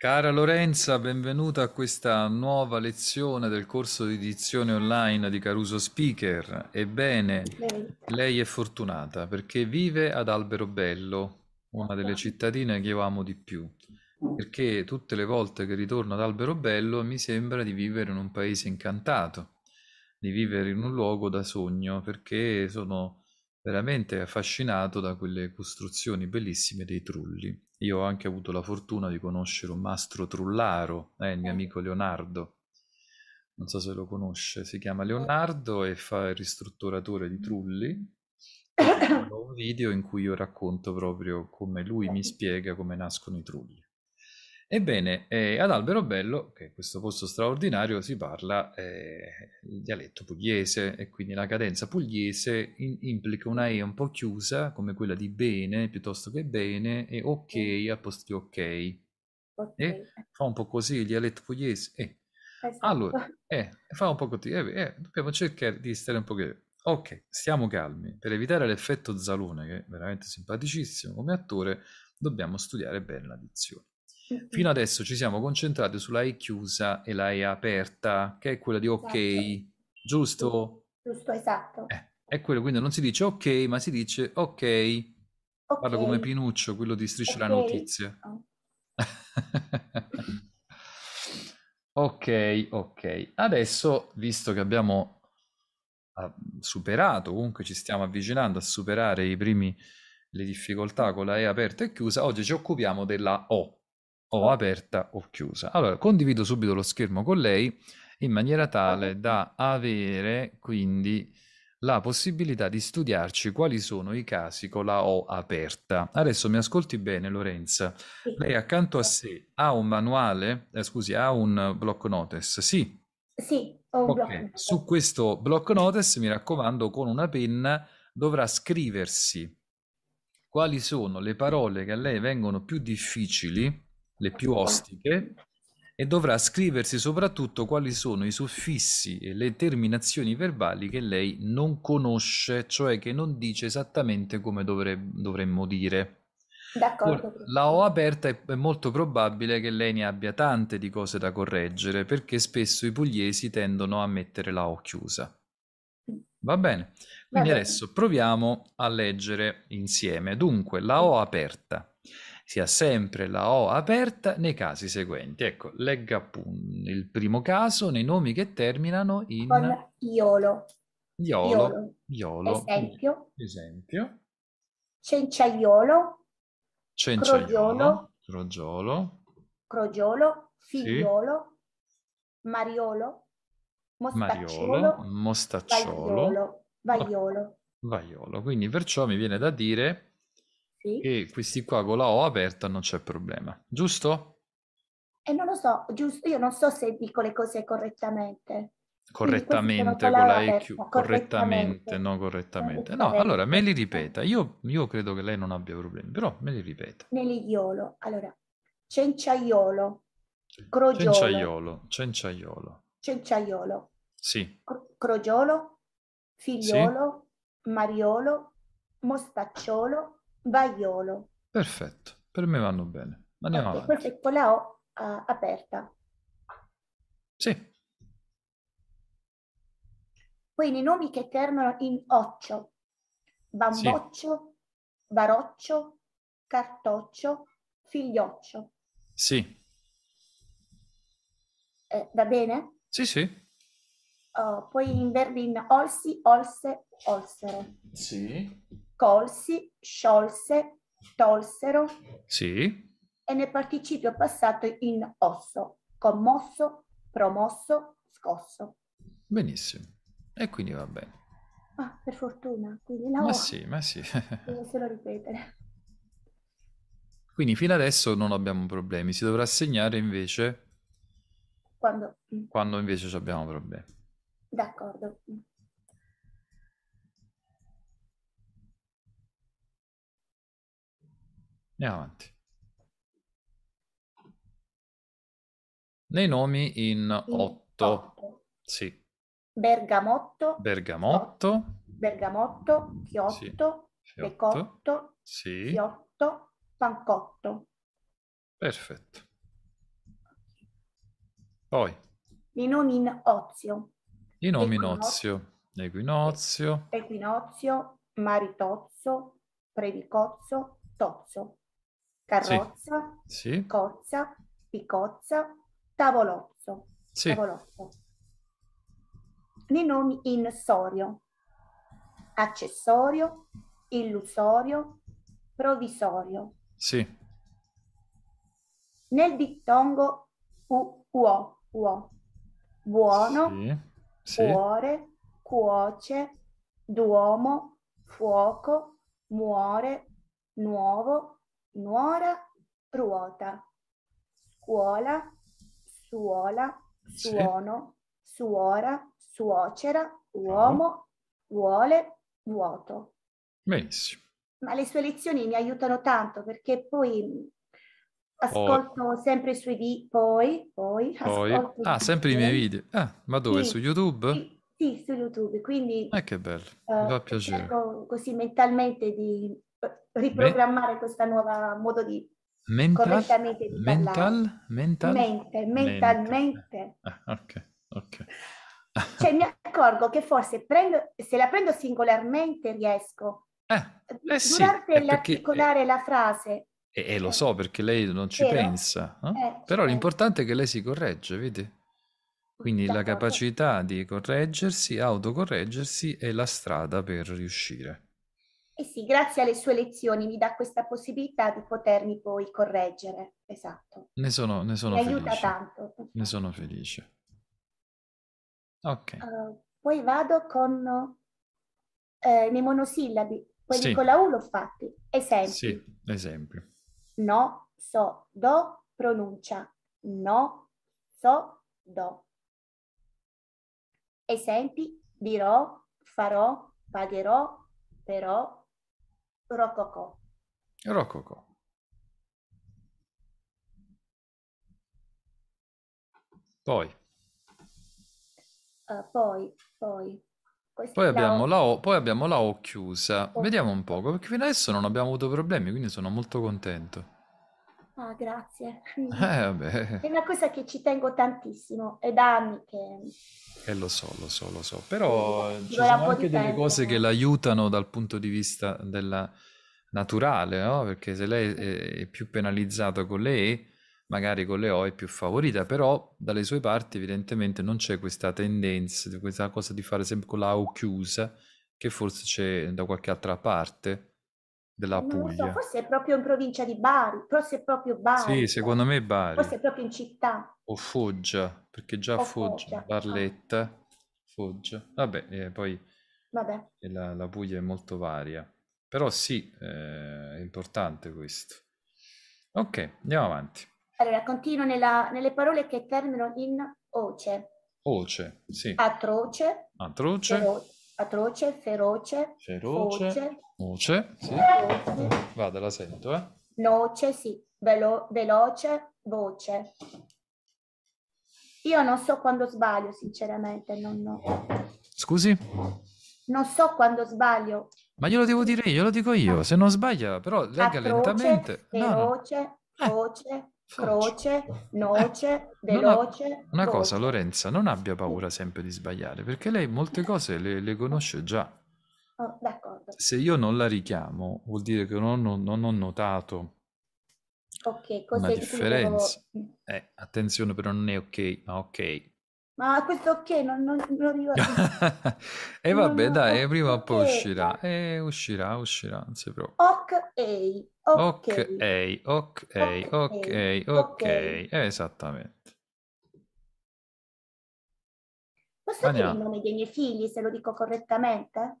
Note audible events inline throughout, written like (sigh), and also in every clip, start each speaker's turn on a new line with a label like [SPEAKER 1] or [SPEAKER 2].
[SPEAKER 1] Cara Lorenza, benvenuta a questa nuova lezione del corso di edizione online di Caruso Speaker. Ebbene, lei è fortunata perché vive ad Alberobello, una delle cittadine che io amo di più, perché tutte le volte che ritorno ad Alberobello mi sembra di vivere in un paese incantato, di vivere in un luogo da sogno, perché sono veramente affascinato da quelle costruzioni bellissime dei trulli. Io ho anche avuto la fortuna di conoscere un mastro trullaro, eh, il mio eh. amico Leonardo, non so se lo conosce, si chiama eh. Leonardo e fa il ristrutturatore di trulli. (coughs) Ho un video in cui io racconto proprio come lui mi spiega come nascono i trulli. Ebbene, eh, ad Bello, che è questo posto straordinario, si parla eh, il dialetto pugliese e quindi la cadenza pugliese in- implica una E un po' chiusa, come quella di bene piuttosto che bene, e ok a posto di ok. Ok. E fa un po' così il dialetto pugliese. Eh.
[SPEAKER 2] Esatto. Allora,
[SPEAKER 1] eh, fa un po' così. eh, eh, dobbiamo cercare di stare un po' che... Ok, stiamo calmi. Per evitare l'effetto Zalone, che è veramente simpaticissimo come attore, dobbiamo studiare bene la dizione. Fino adesso ci siamo concentrati sulla E chiusa e la E aperta, che è quella di esatto. ok, esatto. giusto?
[SPEAKER 3] Giusto, esatto. Eh,
[SPEAKER 1] è quello, quindi non si dice ok, ma si dice ok. okay. Parla come Pinuccio, quello di Striscia okay. la Notizia. (laughs) ok, ok. Adesso, visto che abbiamo ah, superato, comunque ci stiamo avvicinando a superare i primi, le difficoltà con la E aperta e chiusa, oggi ci occupiamo della O o aperta o chiusa. Allora, condivido subito lo schermo con lei in maniera tale da avere quindi la possibilità di studiarci quali sono i casi con la O aperta. Adesso mi ascolti bene, Lorenza. Lei accanto a sé ha un manuale, eh, scusi, ha un block notice, sì?
[SPEAKER 2] Sì, ho un okay. blocco notice.
[SPEAKER 1] Su questo block notice, mi raccomando, con una penna dovrà scriversi quali sono le parole che a lei vengono più difficili le più ostiche, e dovrà scriversi soprattutto quali sono i suffissi e le terminazioni verbali che lei non conosce, cioè che non dice esattamente come dovre- dovremmo dire. D'accordo. La O aperta è molto probabile che lei ne abbia tante di cose da correggere, perché spesso i pugliesi tendono a mettere la O chiusa. Va bene? Quindi Va bene. adesso proviamo a leggere insieme. Dunque, la O aperta sia sempre la O aperta nei casi seguenti. Ecco, legga appunto il primo caso nei nomi che terminano in... Con
[SPEAKER 3] iolo.
[SPEAKER 1] Iolo.
[SPEAKER 3] Iolo. Esempio.
[SPEAKER 1] Esempio.
[SPEAKER 3] Cenciaiolo. Cenciaiolo. Crogiolo.
[SPEAKER 4] Crogiolo.
[SPEAKER 3] Crogiolo. Figliolo. Sì. Mariolo. Mariolo. Mostacciolo. Vaiolo. Vaiolo.
[SPEAKER 1] Vaiolo. Quindi perciò mi viene da dire sì. E questi qua con la O aperta non c'è problema, giusto?
[SPEAKER 3] E eh, non lo so, giusto, io non so se dico le cose correttamente.
[SPEAKER 1] Correttamente, con la E aperta, correttamente, correttamente, no correttamente. No, allora me li ripeta, io, io, credo che lei non abbia problemi, però me li ripeta.
[SPEAKER 3] Neligliolo, allora, cenciaiolo, crogiolo.
[SPEAKER 1] Cenciaiolo, cenciaiolo.
[SPEAKER 3] Cenciaiolo. Sì. Crogiolo, figliolo, sì. mariolo, mostacciolo, Vaiolo.
[SPEAKER 1] Perfetto, per me vanno bene. Andiamo okay, avanti.
[SPEAKER 3] Questa è con la O uh, aperta. Sì. Quindi nomi che terminano in occio. Bamboccio, sì. baroccio, cartoccio, figlioccio. Sì. Eh, va bene? Sì, sì. Uh, poi in verbi in olsi, olse, olsere. Sì colsi, sciolse, tolsero. Sì. E nel participio passato in osso, commosso, promosso, scosso.
[SPEAKER 1] Benissimo. E quindi va bene.
[SPEAKER 3] Ah, per fortuna. Quindi la ma o. sì, ma sì. Devo (laughs) solo ripetere.
[SPEAKER 1] Quindi fino adesso non abbiamo problemi, si dovrà segnare invece
[SPEAKER 3] quando, mm.
[SPEAKER 1] quando invece abbiamo problemi.
[SPEAKER 3] D'accordo. Mm.
[SPEAKER 1] Andiamo avanti. Nei nomi in, in
[SPEAKER 3] otto.
[SPEAKER 1] otto. Sì.
[SPEAKER 3] Bergamotto.
[SPEAKER 1] Bergamotto.
[SPEAKER 3] Bergamotto, Chiotto, sì. Fiotto. Pecotto, sì. Chiotto, Pancotto.
[SPEAKER 1] Perfetto. Poi.
[SPEAKER 3] I nomi in ozio.
[SPEAKER 1] I nomi in ozio. Equinozio.
[SPEAKER 3] Equinozio, maritozzo, predicozzo, tozzo carrozza, sì. cozza, picozza, tavolozzo. Sì. tavolozzo. Nei nomi in sorio, accessorio, illusorio, provvisorio. Sì. Nel dittongo u, uo, uo, buono, sì. Sì. cuore, cuoce, duomo, fuoco, muore, nuovo, nuora, ruota, scuola, suola, suono, suora, suocera, ah. uomo, oh. vuole, vuoto.
[SPEAKER 4] Benissimo.
[SPEAKER 3] Ma le sue lezioni mi aiutano tanto perché poi oh. ascolto oh. sempre i suoi video, poi, poi, poi. Ah, sempre
[SPEAKER 1] video. i miei video. Ah, ma dove? Sì. Su YouTube? Sì.
[SPEAKER 3] Sì, su YouTube, quindi... Eh, che bello, mi eh, fa uh, piacere. Così mentalmente di riprogrammare Beh. questo nuovo modo di
[SPEAKER 1] mental, correttamente di mental, parlare. Mental? Mente,
[SPEAKER 3] mentalmente.
[SPEAKER 1] Ah, ok, ok.
[SPEAKER 3] (laughs) cioè mi accorgo che forse prendo, se la prendo singolarmente riesco. Eh, eh sì, Durante eh, l'articolare perché... la frase
[SPEAKER 1] e, eh, lo so perché lei non ci Vero. pensa, no? eh, però l'importante è che lei si corregge, vedi? Quindi la capacità di correggersi, autocorreggersi è la strada per riuscire.
[SPEAKER 3] E eh sì, grazie alle sue lezioni mi dà questa possibilità di potermi poi correggere. Esatto.
[SPEAKER 1] Ne sono, ne sono mi felice. aiuta tanto. Ne sono felice.
[SPEAKER 2] Ok.
[SPEAKER 3] Uh, poi vado con eh, nei monosillabi. Quelli sì. con la U l'ho fatti. Esempi.
[SPEAKER 4] Sì, esempio.
[SPEAKER 3] No, so, do, pronuncia. No, so, do. Esempi, dirò, farò, pagherò, però, Rococò.
[SPEAKER 4] Rococò. Poi.
[SPEAKER 3] Uh, poi, poi. Poi abbiamo, la o,
[SPEAKER 1] poi abbiamo, la o, chiusa. Oh. Vediamo un poco, perché fino adesso non abbiamo avuto problemi, quindi sono molto contento.
[SPEAKER 3] Ah, grazie.
[SPEAKER 1] Eh, È
[SPEAKER 3] una cosa che ci tengo tantissimo, è da anni che...
[SPEAKER 1] Eh, lo so, lo so, lo so, però eh, ci sono anche delle tempo. cose eh. che l'aiutano dal punto di vista della naturale, no? Perché se lei è più penalizzata con le E, magari con le O è più favorita, però dalle sue parti evidentemente non c'è questa tendenza, questa cosa di fare sempre con la O chiusa, che forse c'è da qualche altra parte della non Puglia. So, forse
[SPEAKER 3] è proprio in provincia di Bari, forse è proprio Bari. Sì, secondo
[SPEAKER 1] me è Bari. Forse è
[SPEAKER 3] proprio in città.
[SPEAKER 1] O Foggia, perché già o Foggia, Foggia, ah. Barletta, ah. Foggia. Vabbè, eh, poi Vabbè. La, la, Puglia è molto varia. Però sì, eh, è importante questo. Ok, andiamo avanti.
[SPEAKER 3] Allora, continuo nella, nelle parole che terminano in oce.
[SPEAKER 1] Oce, sì.
[SPEAKER 3] Atroce.
[SPEAKER 1] Atroce. Fero,
[SPEAKER 3] atroce, feroce.
[SPEAKER 1] Feroce. Foce, Noce, sì. Vada, la sento, eh.
[SPEAKER 3] Noce, sì. Velo veloce, voce. Io non so quando sbaglio, sinceramente, non Scusi? Non so quando sbaglio.
[SPEAKER 1] Ma glielo devo dire io, lo dico io. Se non sbaglia, però legga lentamente.
[SPEAKER 3] Veloce, no, no. Eh. voce, eh. croce, noce, eh. veloce. Ha... Una voce. cosa,
[SPEAKER 1] Lorenza, non abbia paura sempre di sbagliare, perché lei molte cose le, le conosce già.
[SPEAKER 3] Oh, d'accordo.
[SPEAKER 1] Se io non la richiamo, vuol dire che non, non, non ho notato
[SPEAKER 3] okay, una differenza. Devo...
[SPEAKER 1] Eh, attenzione, però non è ok, ma ok.
[SPEAKER 3] Ma questo ok, non, non, non ricordo.
[SPEAKER 1] (laughs) e vabbè, non, dai, non, prima o poi uscirà. Eh, uscirà, uscirà, non si preoccupa.
[SPEAKER 3] Ok, ok,
[SPEAKER 1] ok,
[SPEAKER 3] ok, ok, eh,
[SPEAKER 1] esattamente.
[SPEAKER 3] Posso Andiamo. dire il nome dei miei figli se lo dico correttamente?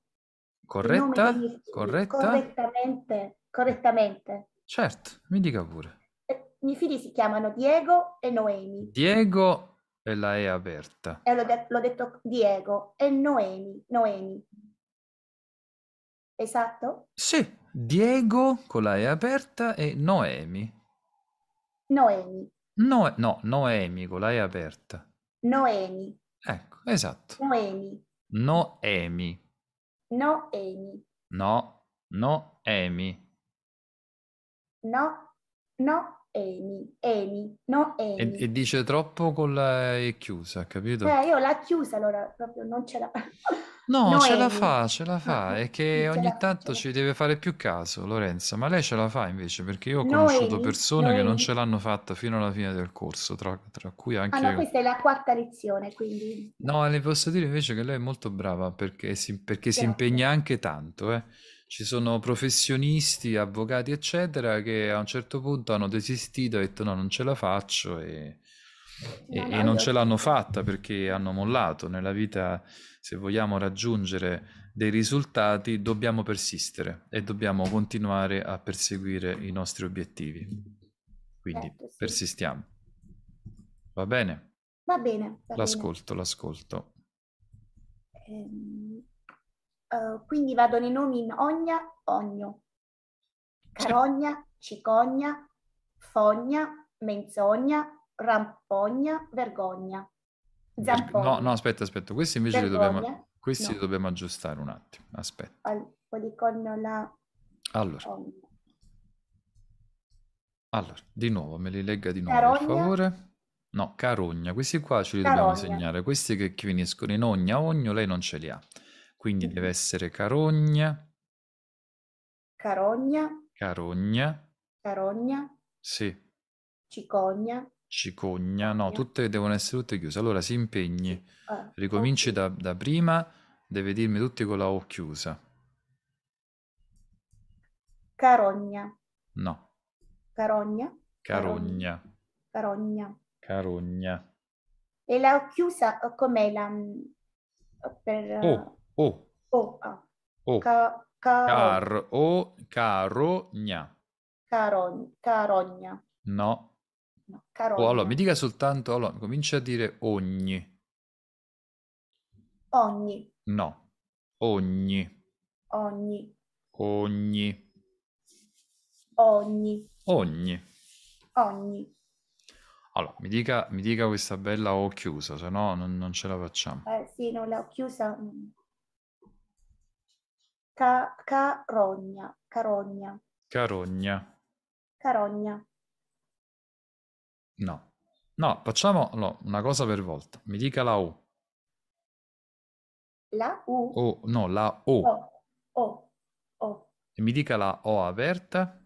[SPEAKER 1] Corretta? Corretta?
[SPEAKER 3] Correttamente, correttamente.
[SPEAKER 1] Certo, mi dica pure.
[SPEAKER 3] I eh, miei figli si chiamano Diego e Noemi.
[SPEAKER 1] Diego e la E aperta.
[SPEAKER 3] E eh, l'ho, de- l'ho detto Diego e Noemi, Noemi. Esatto?
[SPEAKER 1] Sì, Diego con la E aperta e Noemi. Noemi. No, no, Noemi con la E aperta.
[SPEAKER 3] Noemi.
[SPEAKER 1] Ecco, esatto.
[SPEAKER 3] Noemi.
[SPEAKER 1] Noemi.
[SPEAKER 3] Noemi.
[SPEAKER 1] No, Noemi.
[SPEAKER 3] No, no, Eni, Eni, no Eni. E, e
[SPEAKER 1] dice troppo con la E chiusa, capito? Eh,
[SPEAKER 3] io l'ho chiusa allora, proprio non ce la... No, no ce Eni. la fa,
[SPEAKER 1] ce la fa, no, è che ogni tanto ci deve fare più caso, Lorenza, ma lei ce la fa invece, perché io ho conosciuto no, persone che non ce l'hanno fatta fino alla fine del corso, tra, tra cui ah, anche... Ah no, questa
[SPEAKER 3] è la quarta lezione, quindi...
[SPEAKER 1] No, le posso dire invece che lei è molto brava, perché si, perché si impegna anche tanto, eh ci sono professionisti, avvocati, eccetera, che a un certo punto hanno desistito e detto no, non ce la faccio e, e, e non ce l'hanno fatta perché hanno mollato. Nella vita, se vogliamo raggiungere dei risultati, dobbiamo persistere e dobbiamo continuare a perseguire i nostri obiettivi. Quindi certo, persistiamo. Va bene?
[SPEAKER 3] Va bene. Va l'ascolto,
[SPEAKER 1] bene. l'ascolto.
[SPEAKER 3] Ehm eh, quindi vado nei nomi in ogna, ogno, carogna, cicogna, fogna, menzogna, rampogna, vergogna, zampogna. No,
[SPEAKER 1] no, aspetta, aspetta, questi invece vergogna, li dobbiamo, questi no. li dobbiamo aggiustare un attimo, aspetta. Al, Allora. Allora, di nuovo, me li legga di nuovo, carogna. per favore. No, carogna, questi qua ce li carogna. dobbiamo segnare, questi che finiscono in ogna, ogno, lei non ce li ha. Quindi deve essere carogna,
[SPEAKER 3] Carogna,
[SPEAKER 1] carogna,
[SPEAKER 3] carogna, sì, cicogna,
[SPEAKER 1] cicogna, no, tutte devono essere tutte chiuse. Allora si impegni, ah, ricominci da, da prima, deve dirmi tutti con la O chiusa.
[SPEAKER 3] Carogna, No, carogna,
[SPEAKER 1] carogna,
[SPEAKER 3] carogna,
[SPEAKER 1] carogna.
[SPEAKER 3] E la O chiusa eh, com'è la... Mm, per... Oh, o. O. O. Ca- caro.
[SPEAKER 1] Caro. Carogna.
[SPEAKER 3] Caro, carogna. No. no carogna. Oh, allora, mi
[SPEAKER 1] dica soltanto, allora, comincia a dire ogni.
[SPEAKER 3] Ogni.
[SPEAKER 1] No. Ogni.
[SPEAKER 3] Ogni.
[SPEAKER 1] Ogni.
[SPEAKER 3] Ogni. Ogni. Ogni.
[SPEAKER 1] Allora, mi dica, mi dica questa bella O chiusa, se no non, non ce la facciamo.
[SPEAKER 3] Eh sì, non l'ho chiusa. Mm, Ca- Carogna. Carogna.
[SPEAKER 1] Carogna.
[SPEAKER 3] Carogna.
[SPEAKER 1] No. No, facciamo no, una cosa per volta. Mi dica la U.
[SPEAKER 3] La U? O,
[SPEAKER 1] no, la O.
[SPEAKER 3] O. O. o.
[SPEAKER 1] E mi dica la O aperta.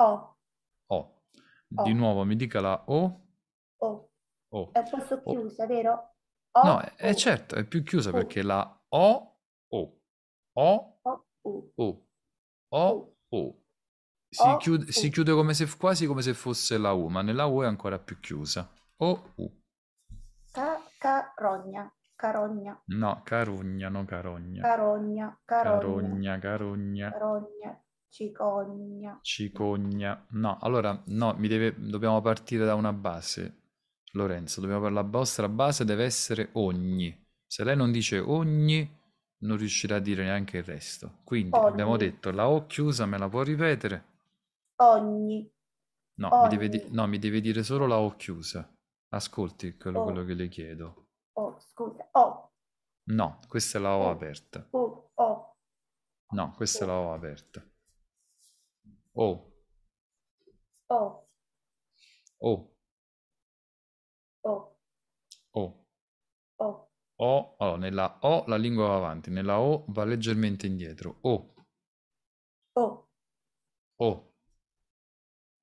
[SPEAKER 1] O. O. Di nuovo, mi dica la O. O. o. È
[SPEAKER 3] un posto chiusa, vero? no,
[SPEAKER 1] è certo, è più chiusa perché la O o,
[SPEAKER 2] O,
[SPEAKER 1] O, O. o. Si, o, chiude, si, chiude, come se, quasi come se fosse la U, ma nella U è ancora più chiusa. O, U.
[SPEAKER 3] Ca, carogna, carogna.
[SPEAKER 1] No, carogna, no carogna.
[SPEAKER 3] Carogna, carogna.
[SPEAKER 1] Carogna,
[SPEAKER 3] carogna. cicogna.
[SPEAKER 1] Cicogna. No, allora, no, deve, dobbiamo partire da una base, Lorenzo. Dobbiamo, la vostra base deve essere ogni. Se lei non dice ogni, non riuscirà a dire neanche il resto. Quindi ogni. abbiamo detto la O chiusa, me la puoi ripetere?
[SPEAKER 3] Ogni. No, ogni. Mi deve di-
[SPEAKER 1] no, mi deve dire solo la O chiusa. Ascolti quello, quello che le chiedo.
[SPEAKER 3] Oh, scusa, oh.
[SPEAKER 1] No, questa è la O aperta.
[SPEAKER 3] Oh, oh.
[SPEAKER 1] No, questa è la O aperta. O. O. O. O. O, allora, nella O la lingua va avanti, nella O va leggermente
[SPEAKER 2] indietro. O. O. O.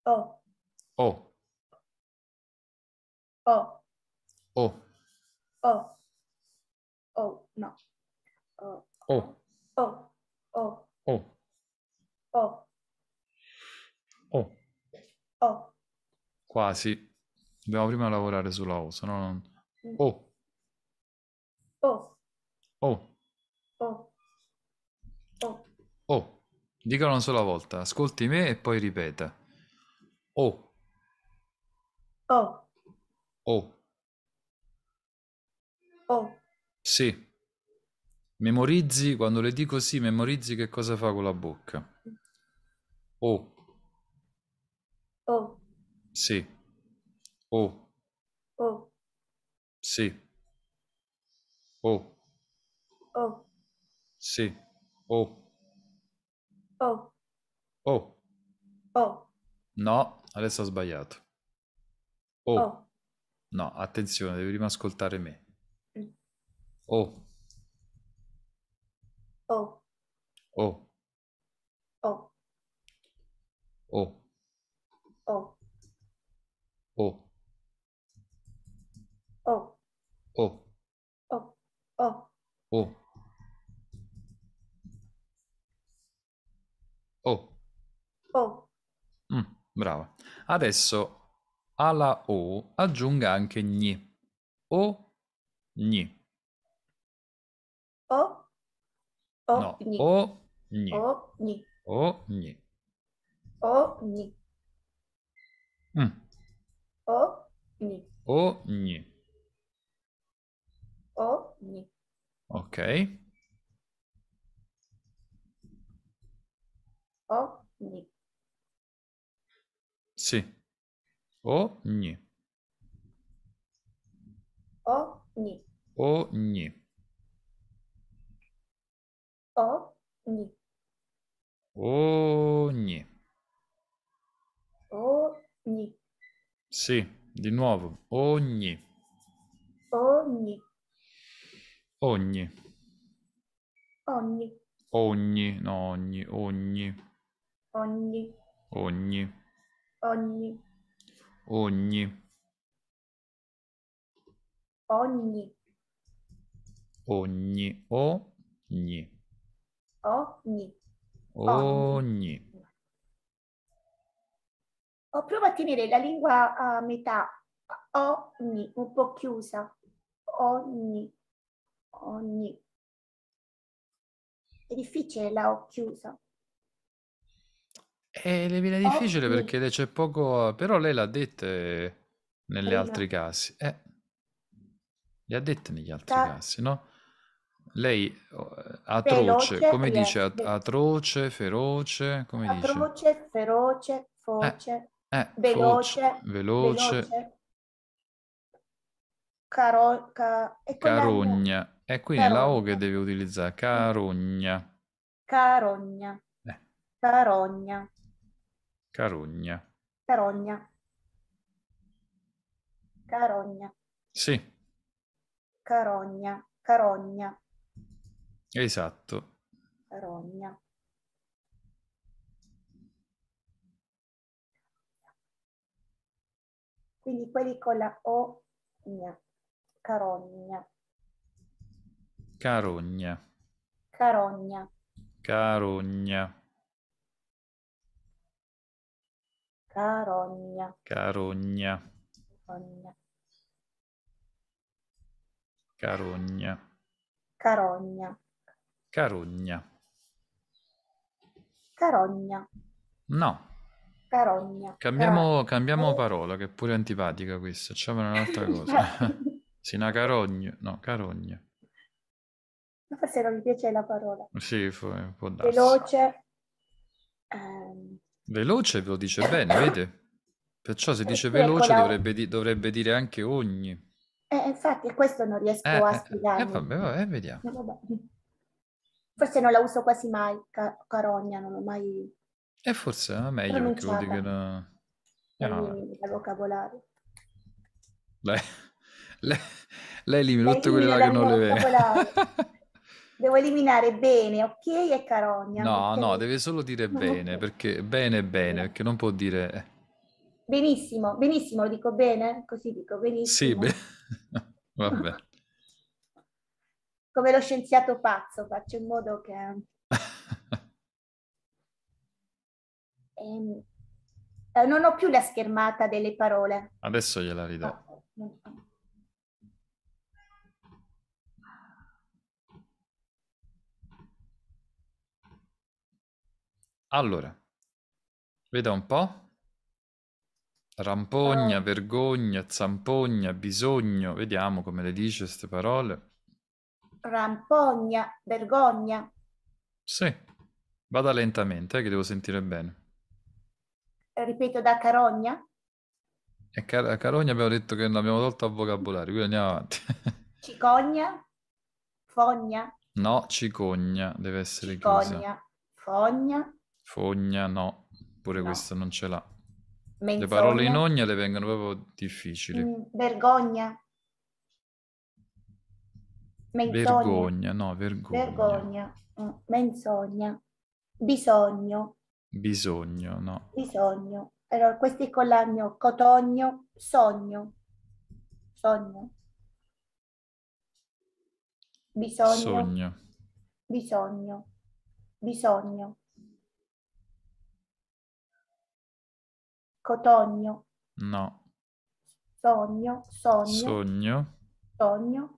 [SPEAKER 2] O. O. O.
[SPEAKER 3] O. O. O, no. O. O. O. O. O. O. O.
[SPEAKER 1] Quasi. Dobbiamo prima lavorare sulla O, se no non... O. Oh. Oh. Oh. Oh. Oh. una sola volta. Ascolti me e poi ripeta. Oh. Oh. Oh. Oh. Sì. Memorizzi, quando le dico sì, memorizzi che cosa fa con la bocca. Oh. Oh. Sì. Oh. Oh. Sì.
[SPEAKER 4] O. O. Sì. O.
[SPEAKER 3] O. O. O.
[SPEAKER 1] No, adesso ho sbagliato. O. o. No, attenzione, devi prima ascoltare me. O.
[SPEAKER 3] O.
[SPEAKER 4] O. O. O. O. O. O. O. Oh. Oh.
[SPEAKER 1] O. O. Mm, brava. Adesso alla O aggiunga anche gni. O,
[SPEAKER 2] gni. O. O, no, gni. O,
[SPEAKER 3] gni. O, gni.
[SPEAKER 2] O, gni.
[SPEAKER 3] O, gni. Mm. O, gni.
[SPEAKER 4] O, gni o Ok.
[SPEAKER 3] O gni.
[SPEAKER 4] Sì. O gni.
[SPEAKER 3] O gni.
[SPEAKER 4] O gni.
[SPEAKER 3] Ogni.
[SPEAKER 1] Ogni.
[SPEAKER 3] Ogni.
[SPEAKER 1] Sì, di nuovo. Ogni.
[SPEAKER 3] Ogni. Ogni. Ogni.
[SPEAKER 1] Ogni, no ogni, ogni. Ogni. Ogni.
[SPEAKER 3] Ogni. Ogni. Ogni.
[SPEAKER 4] Ogni. Ogni.
[SPEAKER 3] Ogni.
[SPEAKER 4] Ogni.
[SPEAKER 3] O prova a tenere la lingua a metà. Ogni, un po' chiusa. Ogni ogni. È difficile la ho chiusa. E eh, le viene difficile Oggi.
[SPEAKER 1] perché c'è poco, però lei l'ha detta negli Prima. altri casi. Eh, le ha dette negli altri Da- casi, no? Lei oh, atroce, Veloce, come dice atroce, feroce, come dice?
[SPEAKER 3] atroce, feroce, foce,
[SPEAKER 1] Eh, eh foce, veloce, veloce,
[SPEAKER 3] veloce, caro, ca- e con carogna,
[SPEAKER 1] e quindi Carogna. la O che devi utilizzare, carogna.
[SPEAKER 3] Carogna. Eh. Carogna.
[SPEAKER 1] Carogna.
[SPEAKER 3] Carogna. Carogna. Sì. Carogna. Carogna.
[SPEAKER 1] Esatto.
[SPEAKER 3] Carogna. Quindi quelli con la O, Carogna.
[SPEAKER 1] Carogna.
[SPEAKER 3] Carogna.
[SPEAKER 4] Carogna.
[SPEAKER 3] Carogna.
[SPEAKER 4] Carogna.
[SPEAKER 3] Carogna.
[SPEAKER 1] Carogna.
[SPEAKER 3] Carogna.
[SPEAKER 1] Carogna.
[SPEAKER 3] Carogna. No. Carogna. Cambiamo,
[SPEAKER 1] cambiamo parola, che è pure antipatica questa. Facciamo un'altra cosa. Sina carogna. No, carogna.
[SPEAKER 3] Forse non mi piace la parola.
[SPEAKER 1] Sì, può darsi.
[SPEAKER 3] Veloce.
[SPEAKER 1] Ehm... Veloce lo dice bene, vede? Perciò se dice eh, veloce ecco dovrebbe, di- dovrebbe dire anche ogni.
[SPEAKER 3] Eh, eh infatti, questo non riesco eh, a eh, spiegare. Eh, vabbè, vabbè, vediamo. Vabbè. Forse non la uso quasi mai, ca- carogna, non l'ho mai...
[SPEAKER 1] E forse è ah, meglio che tu dica... La... No.
[SPEAKER 3] vocabolario.
[SPEAKER 1] Lei, (laughs) lei, lei elimina tutte quelle là che non le
[SPEAKER 3] vede. Devo eliminare bene, ok e carogna. No, okay. no,
[SPEAKER 1] deve solo dire bene, perché bene, bene, perché non può dire... Eh.
[SPEAKER 3] Benissimo, benissimo, dico bene? Così dico, benissimo.
[SPEAKER 1] Sì, be- (laughs) vabbè.
[SPEAKER 3] Come lo scienziato pazzo, faccio in modo che... (laughs) ehm, eh, non ho più la schermata delle parole.
[SPEAKER 4] Adesso gliela ridò.
[SPEAKER 3] Oh,
[SPEAKER 1] Allora, veda un po'. Rampogna, vergogna, zampogna, bisogno. Vediamo come le dice queste parole.
[SPEAKER 3] Rampogna, vergogna.
[SPEAKER 1] Sì, vada lentamente, eh, che devo sentire bene.
[SPEAKER 3] Ripeto, da carogna?
[SPEAKER 1] E car- carogna abbiamo detto che non abbiamo tolto a vocabolario, quindi andiamo avanti.
[SPEAKER 3] (laughs) Cicogna, fogna.
[SPEAKER 1] No, cicogna, deve essere cicogna, chiusa. Cicogna,
[SPEAKER 3] fogna.
[SPEAKER 1] Fogna no, pure no. questa non ce l'ha.
[SPEAKER 3] Menzogna. Le parole in
[SPEAKER 1] ogna le vengono proprio difficili. Mm,
[SPEAKER 3] vergogna. Menzogna. Vergogna,
[SPEAKER 1] no, vergogna.
[SPEAKER 3] Vergogna, mm, menzogna. Bisogno.
[SPEAKER 1] Bisogno, no.
[SPEAKER 3] Bisogno. Allora, questi con l'agno, cotogno, sogno. Sogno. Bisogno. Sogno. Bisogno. Bisogno. Cotogno. No. Sogno, sogno. Sogno. Sogno.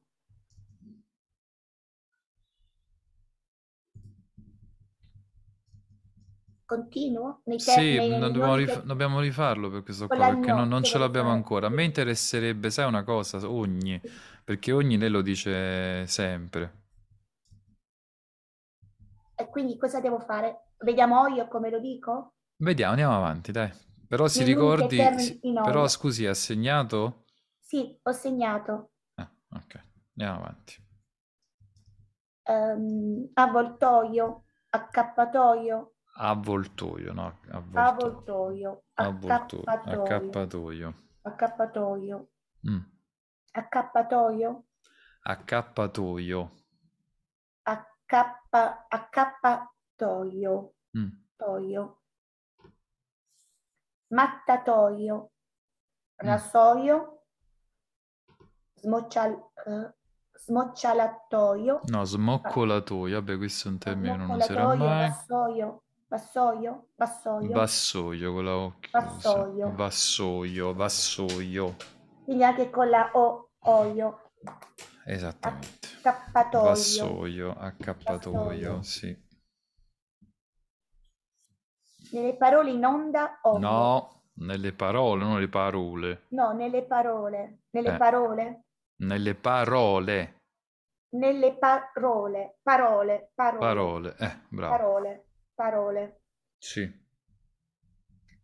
[SPEAKER 3] Continuo? Nei sì, nei, nei dobbiamo, rif- che...
[SPEAKER 1] dobbiamo, rifarlo per questo Con qua, perché non, non ce l'abbiamo ancora. A me interesserebbe, sai una cosa, ogni, perché ogni lei lo dice sempre.
[SPEAKER 3] E quindi cosa devo fare? Vediamo io come lo dico?
[SPEAKER 1] Vediamo, andiamo avanti, dai. Però si ricordi, però scusi, ha segnato?
[SPEAKER 3] Sì, ho segnato. Ah,
[SPEAKER 1] ok, andiamo avanti.
[SPEAKER 3] Um, avvoltoio, accappatoio.
[SPEAKER 1] Avvoltoio, no? Avvoltoio. Avvoltoio, accappatoio.
[SPEAKER 3] Accappatoio. Mm. Accappatoio.
[SPEAKER 1] Accappatoio.
[SPEAKER 3] Accappa, accappatoio. Mm. Toio mattatoio, mm. rasoio, smoccial, eh, smoccialatoio. No, smoccolatoio,
[SPEAKER 1] vabbè questo è un termine che non userà mai.
[SPEAKER 3] Vassoio, vassoio, vassoio.
[SPEAKER 1] Vassoio con la O.
[SPEAKER 3] Vassoio.
[SPEAKER 1] Vassoio, vassoio.
[SPEAKER 3] Quindi anche con la O, olio.
[SPEAKER 1] Esattamente.
[SPEAKER 3] Accappatoio. Vassoio,
[SPEAKER 1] accappatoio, vassoio. sì.
[SPEAKER 3] Nelle parole in onda ovvio.
[SPEAKER 1] No, nelle parole, non le parole.
[SPEAKER 3] No, nelle parole. Nelle eh. parole?
[SPEAKER 1] Nelle parole.
[SPEAKER 3] Nelle parole, parole, parole. Parole,
[SPEAKER 1] eh,
[SPEAKER 4] bravo.
[SPEAKER 3] Parole, parole. Sì.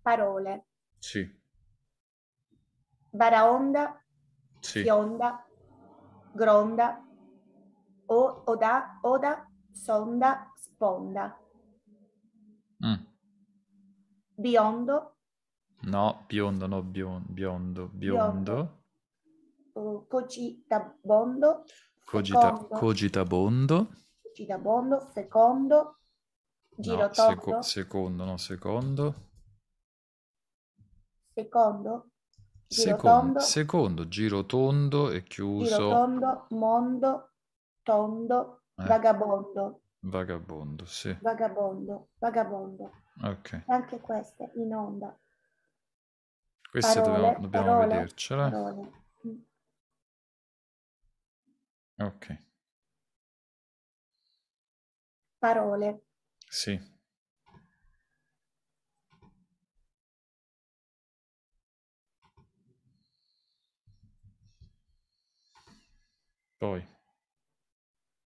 [SPEAKER 3] Parole. Sì. Baraonda. sì. Fionda, Gronda, o, Oda, Oda, Sonda, Sponda. Mm. Biondo.
[SPEAKER 1] No, biondo, no, biondo, biondo, biondo.
[SPEAKER 3] Cogitabondo. Uh, cogita,
[SPEAKER 1] cogitabondo.
[SPEAKER 3] Cogitabondo, secondo. Girotondo. No, seco-
[SPEAKER 1] secondo, no, secondo.
[SPEAKER 3] Secondo. Girotondo. Secondo,
[SPEAKER 1] secondo, girotondo e chiuso.
[SPEAKER 3] Girotondo, mondo, tondo, eh. vagabondo.
[SPEAKER 1] Vagabondo, sì.
[SPEAKER 3] Vagabondo, vagabondo. Ok. Anche queste in onda.
[SPEAKER 2] Queste parole, dobbiamo, dobbiamo parole, vedercele. Parole. Ok.
[SPEAKER 3] Parole.
[SPEAKER 2] Sì.
[SPEAKER 1] Poi.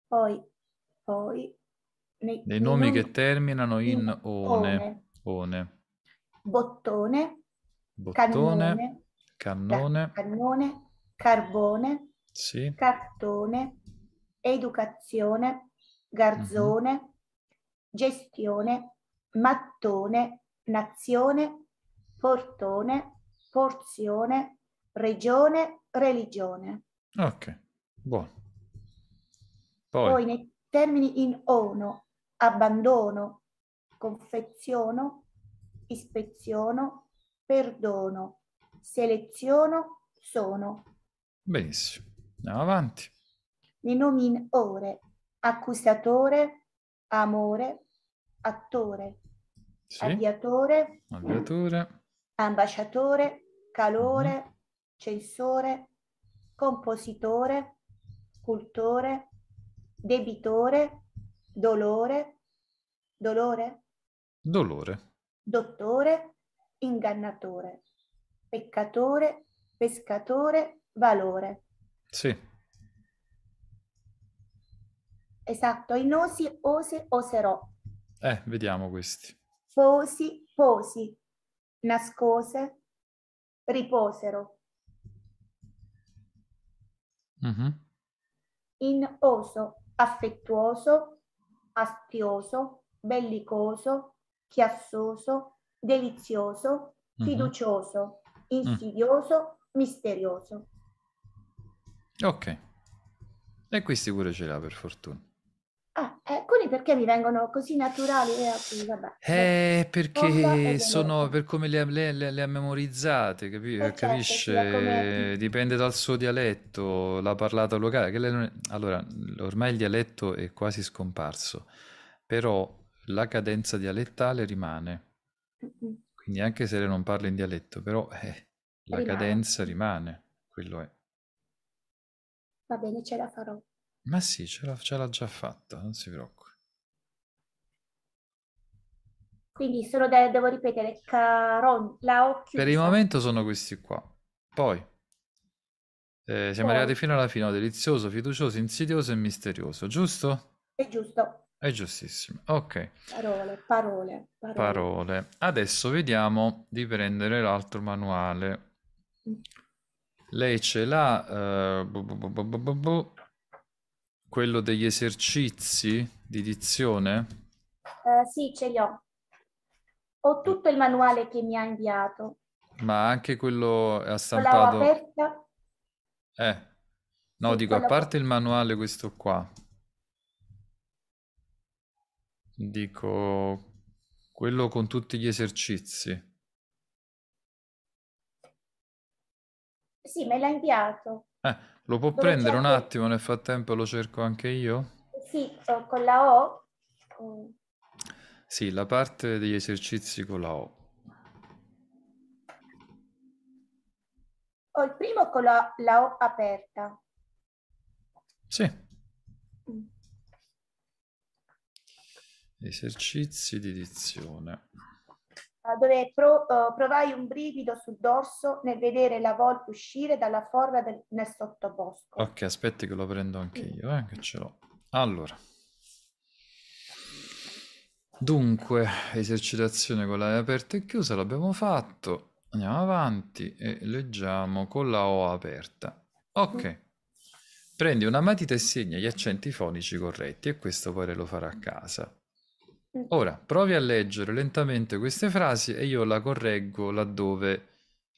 [SPEAKER 3] Poi, poi, nei, dei nomi, nomi che
[SPEAKER 1] terminano in one. one. one.
[SPEAKER 3] Bottone,
[SPEAKER 1] Bottone, cannone,
[SPEAKER 3] cannone, carbone, sì. cartone, educazione, garzone, mm-hmm. gestione, mattone, nazione, portone, porzione, regione, religione.
[SPEAKER 4] Ok, buono.
[SPEAKER 2] Poi, Poi
[SPEAKER 3] nei termini in ono abbandono, confeziono, ispeziono, perdono, seleziono, sono.
[SPEAKER 1] Benissimo, andiamo avanti.
[SPEAKER 3] Ninomin ore, accusatore, amore, attore, sì. aviatore,
[SPEAKER 1] aviatore,
[SPEAKER 3] ambasciatore, calore, mm. censore, compositore, cultore, debitore, dolore, dolore,
[SPEAKER 1] dolore,
[SPEAKER 3] dottore, ingannatore, peccatore, pescatore, valore. Sì. Esatto, in osi, osi, oserò.
[SPEAKER 1] Eh, vediamo questi.
[SPEAKER 3] Posi, posi, nascose, riposero. Mm-hmm. In oso, affettuoso, astioso, bellicoso, chiassoso, delizioso, mhm. fiducioso, mm. insidioso, mm. misterioso.
[SPEAKER 1] Ok. E questi pure ce l'ha per fortuna.
[SPEAKER 3] Ah, alcuni eh, perché mi vengono così naturali e eh, altri, vabbè.
[SPEAKER 1] Eh, cioè, perché sono per come le, le, le, le ha memorizzate, capi- eh certo, capisce? come... Dipende dal suo dialetto, la parlata locale. È... Allora, ormai il dialetto è quasi scomparso, però la cadenza dialettale rimane.
[SPEAKER 3] Quindi
[SPEAKER 1] anche se lei non parla in dialetto, però eh,
[SPEAKER 3] la rimane. cadenza
[SPEAKER 1] rimane, quello è.
[SPEAKER 3] Va bene, ce la farò.
[SPEAKER 1] Ma sì, ce l'ha, ce l'ha già fatta, non si preoccupi.
[SPEAKER 3] Quindi solo de- devo ripetere, Caron, la O Per il momento
[SPEAKER 1] sono questi qua. Poi eh, siamo Poi. arrivati fino alla fine, delizioso, fiducioso, insidioso e misterioso, giusto?
[SPEAKER 3] È giusto.
[SPEAKER 1] È giustissimo. Ok.
[SPEAKER 3] Parole, parole, parole.
[SPEAKER 1] parole. Adesso vediamo di prendere l'altro manuale. Mm. Lei ce l'ha. Eh, bu bu bu quello degli esercizi di dizione?
[SPEAKER 3] Eh, sì, ce li ho. Ho tutto il manuale che mi ha inviato.
[SPEAKER 1] Ma anche quello ha stampato... L'avevo aperto. Eh, no, sì, dico, a parte il manuale questo qua. Dico, quello con tutti gli esercizi.
[SPEAKER 3] Sì, me l'ha inviato.
[SPEAKER 1] Eh, lo può Dove prendere un attimo, nel frattempo lo cerco anche io?
[SPEAKER 3] Sì, con la O.
[SPEAKER 1] Sì, la parte degli esercizi con la O.
[SPEAKER 3] Ho il primo con la, la O aperta. Sì. Mm.
[SPEAKER 1] Esercizi di dizione.
[SPEAKER 3] Eh, dove pro, eh, provai un brivido sul dorso nel vedere la volpe uscire dalla forra del, nel sottobosco.
[SPEAKER 1] Ok, aspetti che lo prendo anche io, eh, che ce l'ho. Allora. Dunque, esercitazione con l'aria aperta e chiusa l'abbiamo fatto. Andiamo avanti e leggiamo con la O aperta. Ok. Mm. Prendi una matita e segna gli accenti fonici corretti e questo poi lo farà a casa. Ora, provi a leggere lentamente queste frasi e io la correggo laddove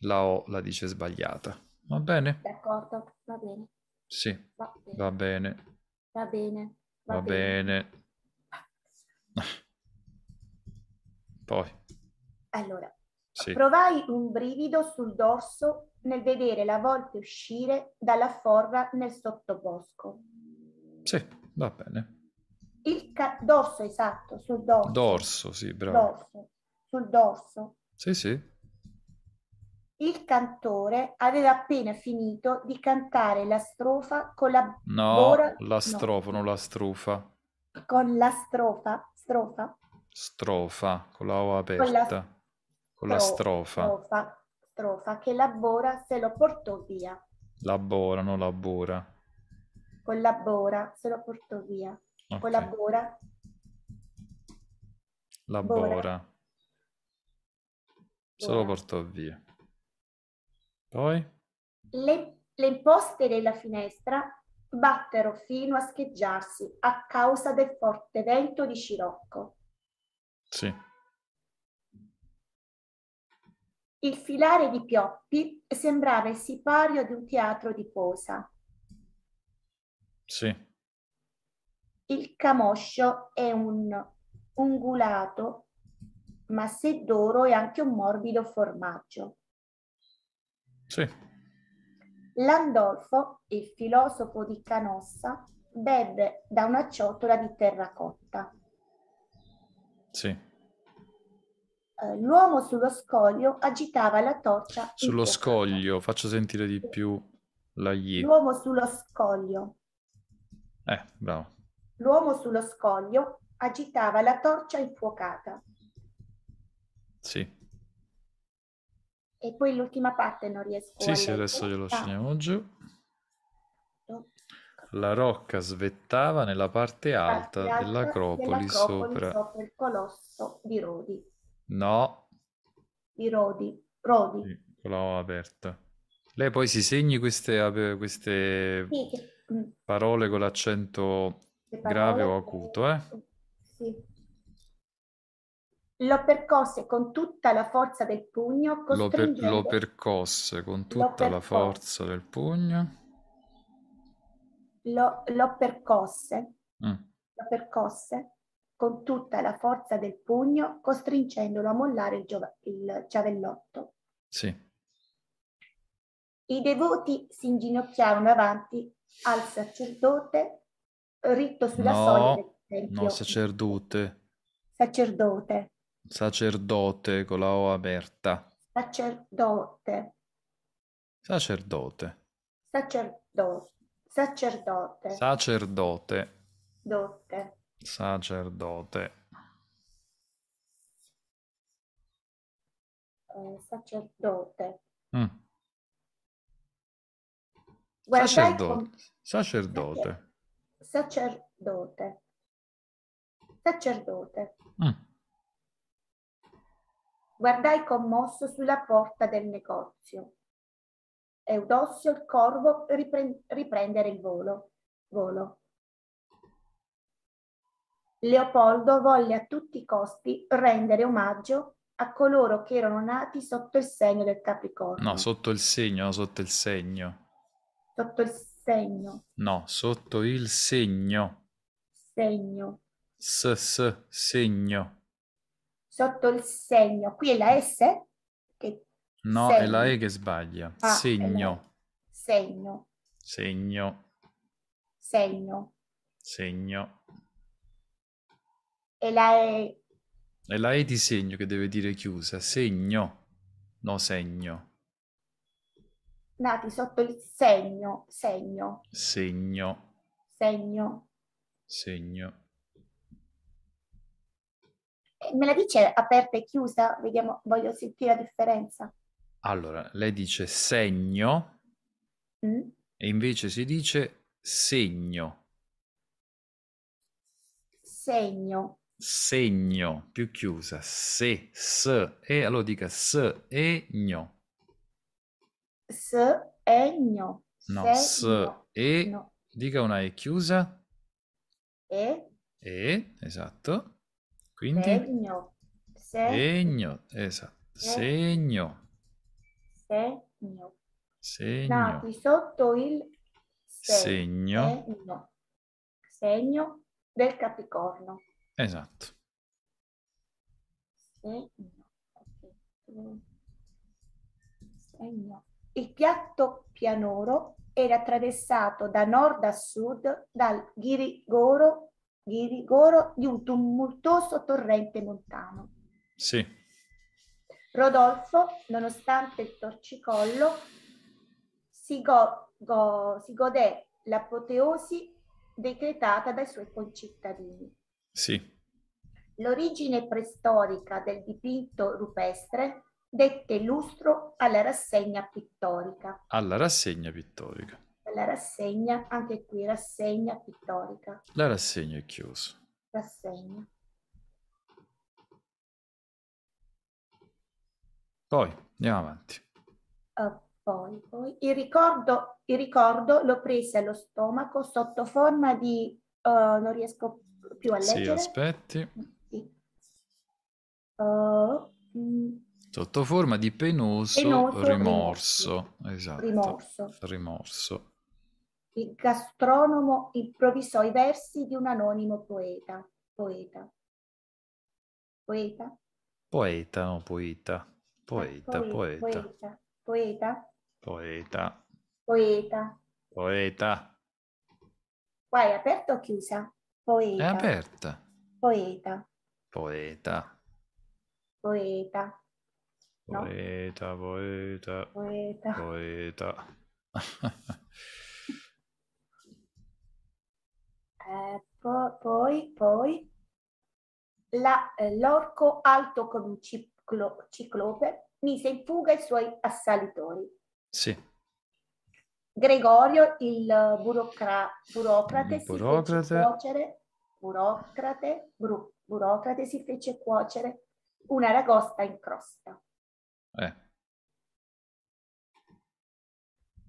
[SPEAKER 1] la O la dice sbagliata. Va bene?
[SPEAKER 3] D'accordo, va bene. Sì, va bene. Va bene. Va bene. Va
[SPEAKER 1] bene. Poi.
[SPEAKER 3] Allora, sì. provai un brivido sul dorso nel vedere la volpe uscire dalla forra nel sottobosco.
[SPEAKER 1] Sì, va bene
[SPEAKER 3] il ca- dorso esatto, sul dorso.
[SPEAKER 1] Dorso, sì, bravo.
[SPEAKER 3] Dorso, sul dorso.
[SPEAKER 1] Sì, sì.
[SPEAKER 3] Il cantore aveva appena finito di cantare la strofa con la... No, bora... la strofa,
[SPEAKER 1] no. non la strofa.
[SPEAKER 3] Con la strofa, strofa?
[SPEAKER 1] Strofa, con la O aperta. Con la, con la strofa.
[SPEAKER 3] strofa. Strofa, che la bora se lo portò via.
[SPEAKER 1] La Labora, non labora.
[SPEAKER 3] Collabora, se lo portò via. Okay. Collabora. Labora.
[SPEAKER 1] Se lo portò via.
[SPEAKER 4] Poi?
[SPEAKER 3] Le, le imposte della finestra battero fino a scheggiarsi a causa del forte vento di Scirocco. Sì. Il filare di pioppi sembrava il sipario di un teatro di posa. Sì. Il camoscio è un ungulato, ma se d'oro è anche un morbido formaggio. Sì. Landolfo, il filosofo di Canossa, beve da una ciotola di terracotta. Sì. Eh, l'uomo sullo scoglio agitava la torcia. Sullo
[SPEAKER 1] scoglio, faccio sentire di più la gli.
[SPEAKER 3] L'uomo sullo scoglio.
[SPEAKER 1] Eh, bravo.
[SPEAKER 3] L'uomo sullo scoglio agitava la torcia infuocata. Sì. E poi l'ultima parte non riesco sì, a... Sì, sì, adesso glielo ah. scegniamo giù. Ecco.
[SPEAKER 1] La rocca svettava nella parte alta, parte alta dell'acropoli, dell'acropoli sopra.
[SPEAKER 3] sopra il colosso di Rodi. No. Di Rodi. Rodi. Sì,
[SPEAKER 1] con la O aperta. Lei poi si segni queste, eh, queste
[SPEAKER 3] sì. Mm.
[SPEAKER 1] parole con l'accento grave o acuto, eh?
[SPEAKER 3] Sì. Lo percosse con tutta la forza del pugno. Lo, per, lo
[SPEAKER 1] percosse con tutta percosse. la forza del pugno.
[SPEAKER 3] Lo, lo percosse. Mm. Lo percosse con tutta la forza del pugno, costringendolo a mollare il, giova- il giavellotto. Sì. I devoti si inginocchiarono avanti al sacerdote ritto sulla soglia No, dell'empio. no,
[SPEAKER 1] sacerdote.
[SPEAKER 3] Sacerdote,
[SPEAKER 1] Sacerdote con la O aperta.
[SPEAKER 3] sacerdote,
[SPEAKER 1] Sacerdote.
[SPEAKER 3] sacerdote, sacerdote,
[SPEAKER 1] Sacerdote.
[SPEAKER 3] dote.
[SPEAKER 1] Sacerdote.
[SPEAKER 3] Eh, sacerdote. Mm. Sacerdote. con-
[SPEAKER 4] Sacerdote
[SPEAKER 3] sacerdote. Sacerdote. Mm. Guardai commosso sulla porta del negozio. Eudossio il corvo ripre- riprendere il volo. volo. Leopoldo volle a tutti i costi rendere omaggio a coloro che erano nati sotto il segno del Capricorno. No,
[SPEAKER 1] sotto il segno, sotto il segno.
[SPEAKER 3] Sotto il segno segno.
[SPEAKER 1] No, sotto il segno.
[SPEAKER 3] Segno.
[SPEAKER 1] S, s, segno.
[SPEAKER 3] Sotto il segno. Qui è la S? Che... No, segno. è la E
[SPEAKER 1] che sbaglia. Ah, segno.
[SPEAKER 3] Segno.
[SPEAKER 1] Segno.
[SPEAKER 3] Segno.
[SPEAKER 1] Segno.
[SPEAKER 3] E la E.
[SPEAKER 1] È la E di segno che deve dire chiusa. Segno. No, segno
[SPEAKER 3] nati sotto il segno, segno.
[SPEAKER 1] Segno.
[SPEAKER 3] Segno.
[SPEAKER 1] Segno.
[SPEAKER 3] Eh, me la dice aperta e chiusa? Vediamo, voglio sentire la differenza.
[SPEAKER 1] Allora, lei dice segno mm? e invece si dice segno.
[SPEAKER 3] Segno.
[SPEAKER 1] Segno, più chiusa, se, s, e allora dica gno.
[SPEAKER 3] Segno. No, segno. S
[SPEAKER 1] e no. dica una E chiusa. E. E, esatto. Quindi.
[SPEAKER 3] Segno. Segno,
[SPEAKER 1] esatto. Segno.
[SPEAKER 3] Segno.
[SPEAKER 4] Segno.
[SPEAKER 3] No, sotto il segno. segno. Segno del Capricorno. Esatto. Segno. Segno. Il piatto pianoro era attraversato da nord a sud dal ghirigoro, ghirigoro di un tumultuoso torrente montano. Sì. Rodolfo, nonostante il torcicollo, si, go, go, si godè l'apoteosi decretata dai suoi concittadini. Sì. L'origine preistorica del dipinto rupestre dette lustro alla rassegna pittorica.
[SPEAKER 1] Alla rassegna pittorica.
[SPEAKER 3] Alla rassegna, anche qui, rassegna pittorica.
[SPEAKER 1] La rassegna è chiusa.
[SPEAKER 3] Rassegna.
[SPEAKER 1] Poi andiamo avanti.
[SPEAKER 3] Uh, poi, poi. Il, ricordo, il ricordo lo prese allo stomaco sotto forma di... Uh, non riesco più a leggere. Sì,
[SPEAKER 1] aspetti.
[SPEAKER 3] Sì. Uh,
[SPEAKER 1] Sotto forma di penoso, penoso rimorso. Rimorso. Esatto. rimorso. rimorso.
[SPEAKER 3] Il gastronomo improvvisò i versi di un anonimo poeta. Poeta. Poeta?
[SPEAKER 1] Poeta, no, poeta. Poeta, ah, poeta.
[SPEAKER 3] Poeta. Poeta. Poeta.
[SPEAKER 1] Poeta.
[SPEAKER 3] Qua è aperta o chiusa? Poeta. È aperta. Poeta.
[SPEAKER 1] Poeta.
[SPEAKER 3] Poeta.
[SPEAKER 1] Poeta, poeta, poeta. poeta. (laughs)
[SPEAKER 3] eh, po poi, poi, eh, l'orco eh, alto come un ciclo, ciclope mise in fuga i suoi assalitori. Sì. Gregorio, il burocra burocrate, il burocrate, si fece cuocere, burocrate, burocrate si fece cuocere una ragosta in crosta. Eh.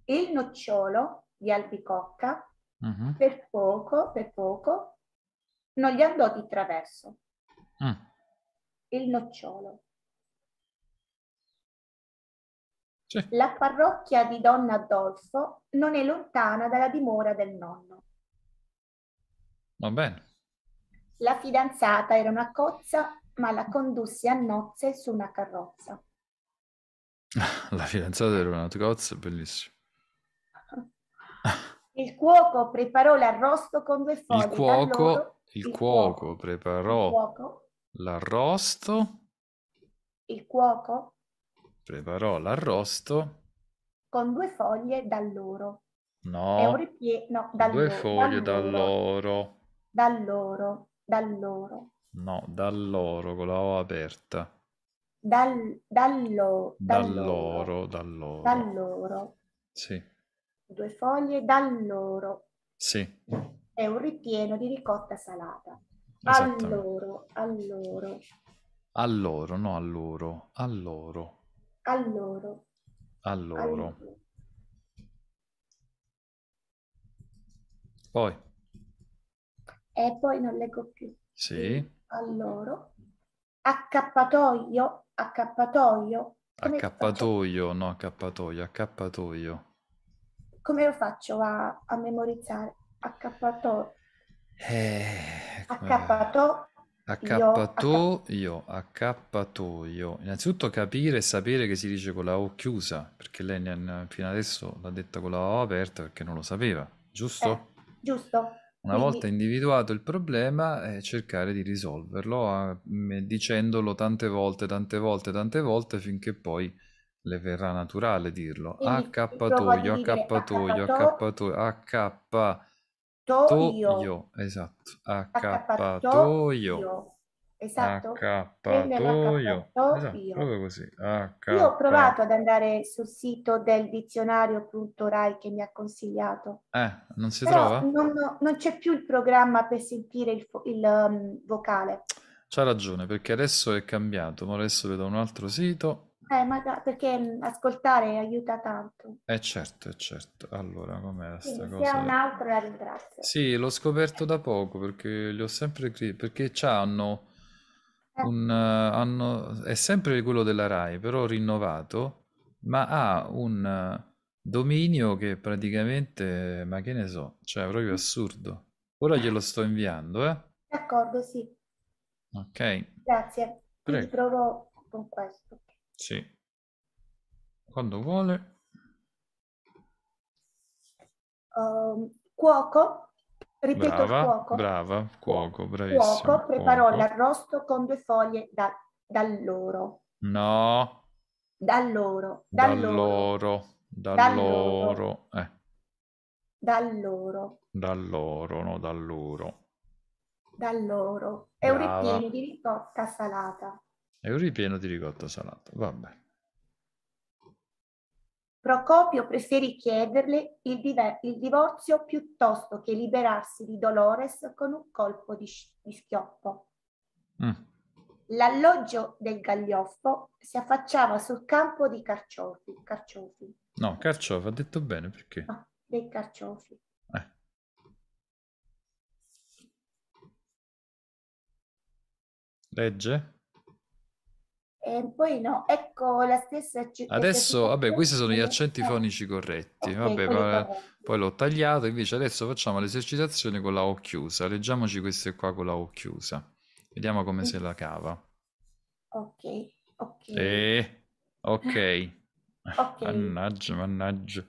[SPEAKER 3] Il nocciolo di albicocca mm-hmm. per poco, per poco, non gli andò di traverso. Mm. Il nocciolo. C'è. La parrocchia di Don Adolfo non è lontana dalla dimora del nonno. Va bene. La fidanzata era una cozza, ma la condusse a nozze su una carrozza.
[SPEAKER 1] (laughs) La fidanzata di Renato Cozza, bellissima.
[SPEAKER 3] (laughs) Il cuoco preparò l'arrosto con due foglie. Il cuoco, loro,
[SPEAKER 1] il il cuoco, cuoco preparò il cuoco, l'arrosto.
[SPEAKER 3] Il cuoco
[SPEAKER 1] preparò l'arrosto
[SPEAKER 3] con due foglie da loro. No, ripie- no dal due loro, foglie
[SPEAKER 1] dall'oro.
[SPEAKER 3] da loro.
[SPEAKER 1] No, da loro con la O aperta
[SPEAKER 3] dal, dallo,
[SPEAKER 1] dall'oro, dall'oro.
[SPEAKER 3] Dall'oro. Sì. Due foglie dall'oro. Sì. È un ripieno di ricotta salata. Alloro, alloro.
[SPEAKER 1] Alloro, no alloro, alloro.
[SPEAKER 3] Alloro. Alloro. alloro. Poi. E poi non leggo più.
[SPEAKER 1] Sì.
[SPEAKER 3] Alloro. Accappatoio accappatoio. Come
[SPEAKER 1] accappatoio, no accappatoio, accappatoio.
[SPEAKER 3] Come lo faccio a, a memorizzare? Accappatoio.
[SPEAKER 1] Eh,
[SPEAKER 3] accappato.
[SPEAKER 1] Accappatoio, accappatoio. Innanzitutto capire e sapere che si dice con la O chiusa, perché lei fino adesso l'ha detta con la O aperta perché non lo sapeva, giusto? Eh,
[SPEAKER 2] giusto. Una mhm. volta
[SPEAKER 1] individuato il problema, eh, cercare di risolverlo a, mm, dicendolo tante volte, tante volte, tante volte, finché poi le verrà naturale dirlo. Accappatoio, accappatoio, accappatoio,
[SPEAKER 3] accappatoio.
[SPEAKER 1] Esatto,
[SPEAKER 4] accappatoio esatto. Accappatoio. Esatto, proprio così. Io ho provato
[SPEAKER 3] ad andare sul sito del dizionario.rai che mi ha consigliato.
[SPEAKER 1] Eh, non si
[SPEAKER 4] Però trova?
[SPEAKER 3] Non, non c'è più il programma per sentire il, il um, vocale.
[SPEAKER 1] C'ha ragione, perché adesso è cambiato, ma adesso vedo un altro sito.
[SPEAKER 3] Eh, ma da, perché mm, ascoltare aiuta tanto.
[SPEAKER 1] Eh certo, eh certo. Allora, com'era Quindi, sta cosa? Se un
[SPEAKER 3] altro la ringrazio.
[SPEAKER 1] Sì, l'ho scoperto da poco perché li ho sempre... Cri- perché c'hanno eh. un, eh, hanno, è sempre quello della RAI, però rinnovato, ma ha un eh, dominio che praticamente, ma che ne so, cioè è proprio mm. assurdo. Ora glielo sto inviando, eh?
[SPEAKER 3] D'accordo, sì. Ok. Grazie. Prego. Ti provo con questo.
[SPEAKER 1] Sì. Quando
[SPEAKER 4] vuole.
[SPEAKER 3] Um, cuoco Ripeto, brava, fuoco.
[SPEAKER 1] Brava, cuoco,
[SPEAKER 4] bravissimo. Cuoco, preparò cuoco.
[SPEAKER 3] l'arrosto con due foglie da, loro.
[SPEAKER 1] No.
[SPEAKER 3] Da loro. Da,
[SPEAKER 1] Dall'oro.
[SPEAKER 3] Dall'oro. loro. Eh. Da loro,
[SPEAKER 1] no, da loro.
[SPEAKER 3] Da loro. È un ripieno di ricotta salata.
[SPEAKER 1] È un ripieno di ricotta salata, vabbè.
[SPEAKER 3] Procopio preferì chiederle il, diver- il divorzio piuttosto che liberarsi di Dolores con un colpo di, sci- di schioppo. Mm. L'alloggio del Gaglioffo si affacciava sul campo di carciofi. carciofi.
[SPEAKER 1] No, carciofi, ha detto bene perché? No, ah,
[SPEAKER 3] dei carciofi. Eh.
[SPEAKER 4] Legge?
[SPEAKER 3] E poi no, ecco la stessa Adesso, vabbè, questi sono gli accenti fonici
[SPEAKER 1] corretti. Okay, vabbè, poi l'ho tagliato, invece adesso facciamo l'esercitazione con la O chiusa. Leggiamoci queste qua con la O chiusa. Vediamo come okay. se la cava.
[SPEAKER 3] Ok, ok.
[SPEAKER 1] Eh,
[SPEAKER 4] ok.
[SPEAKER 2] okay.
[SPEAKER 1] Mannaggia, mannaggia.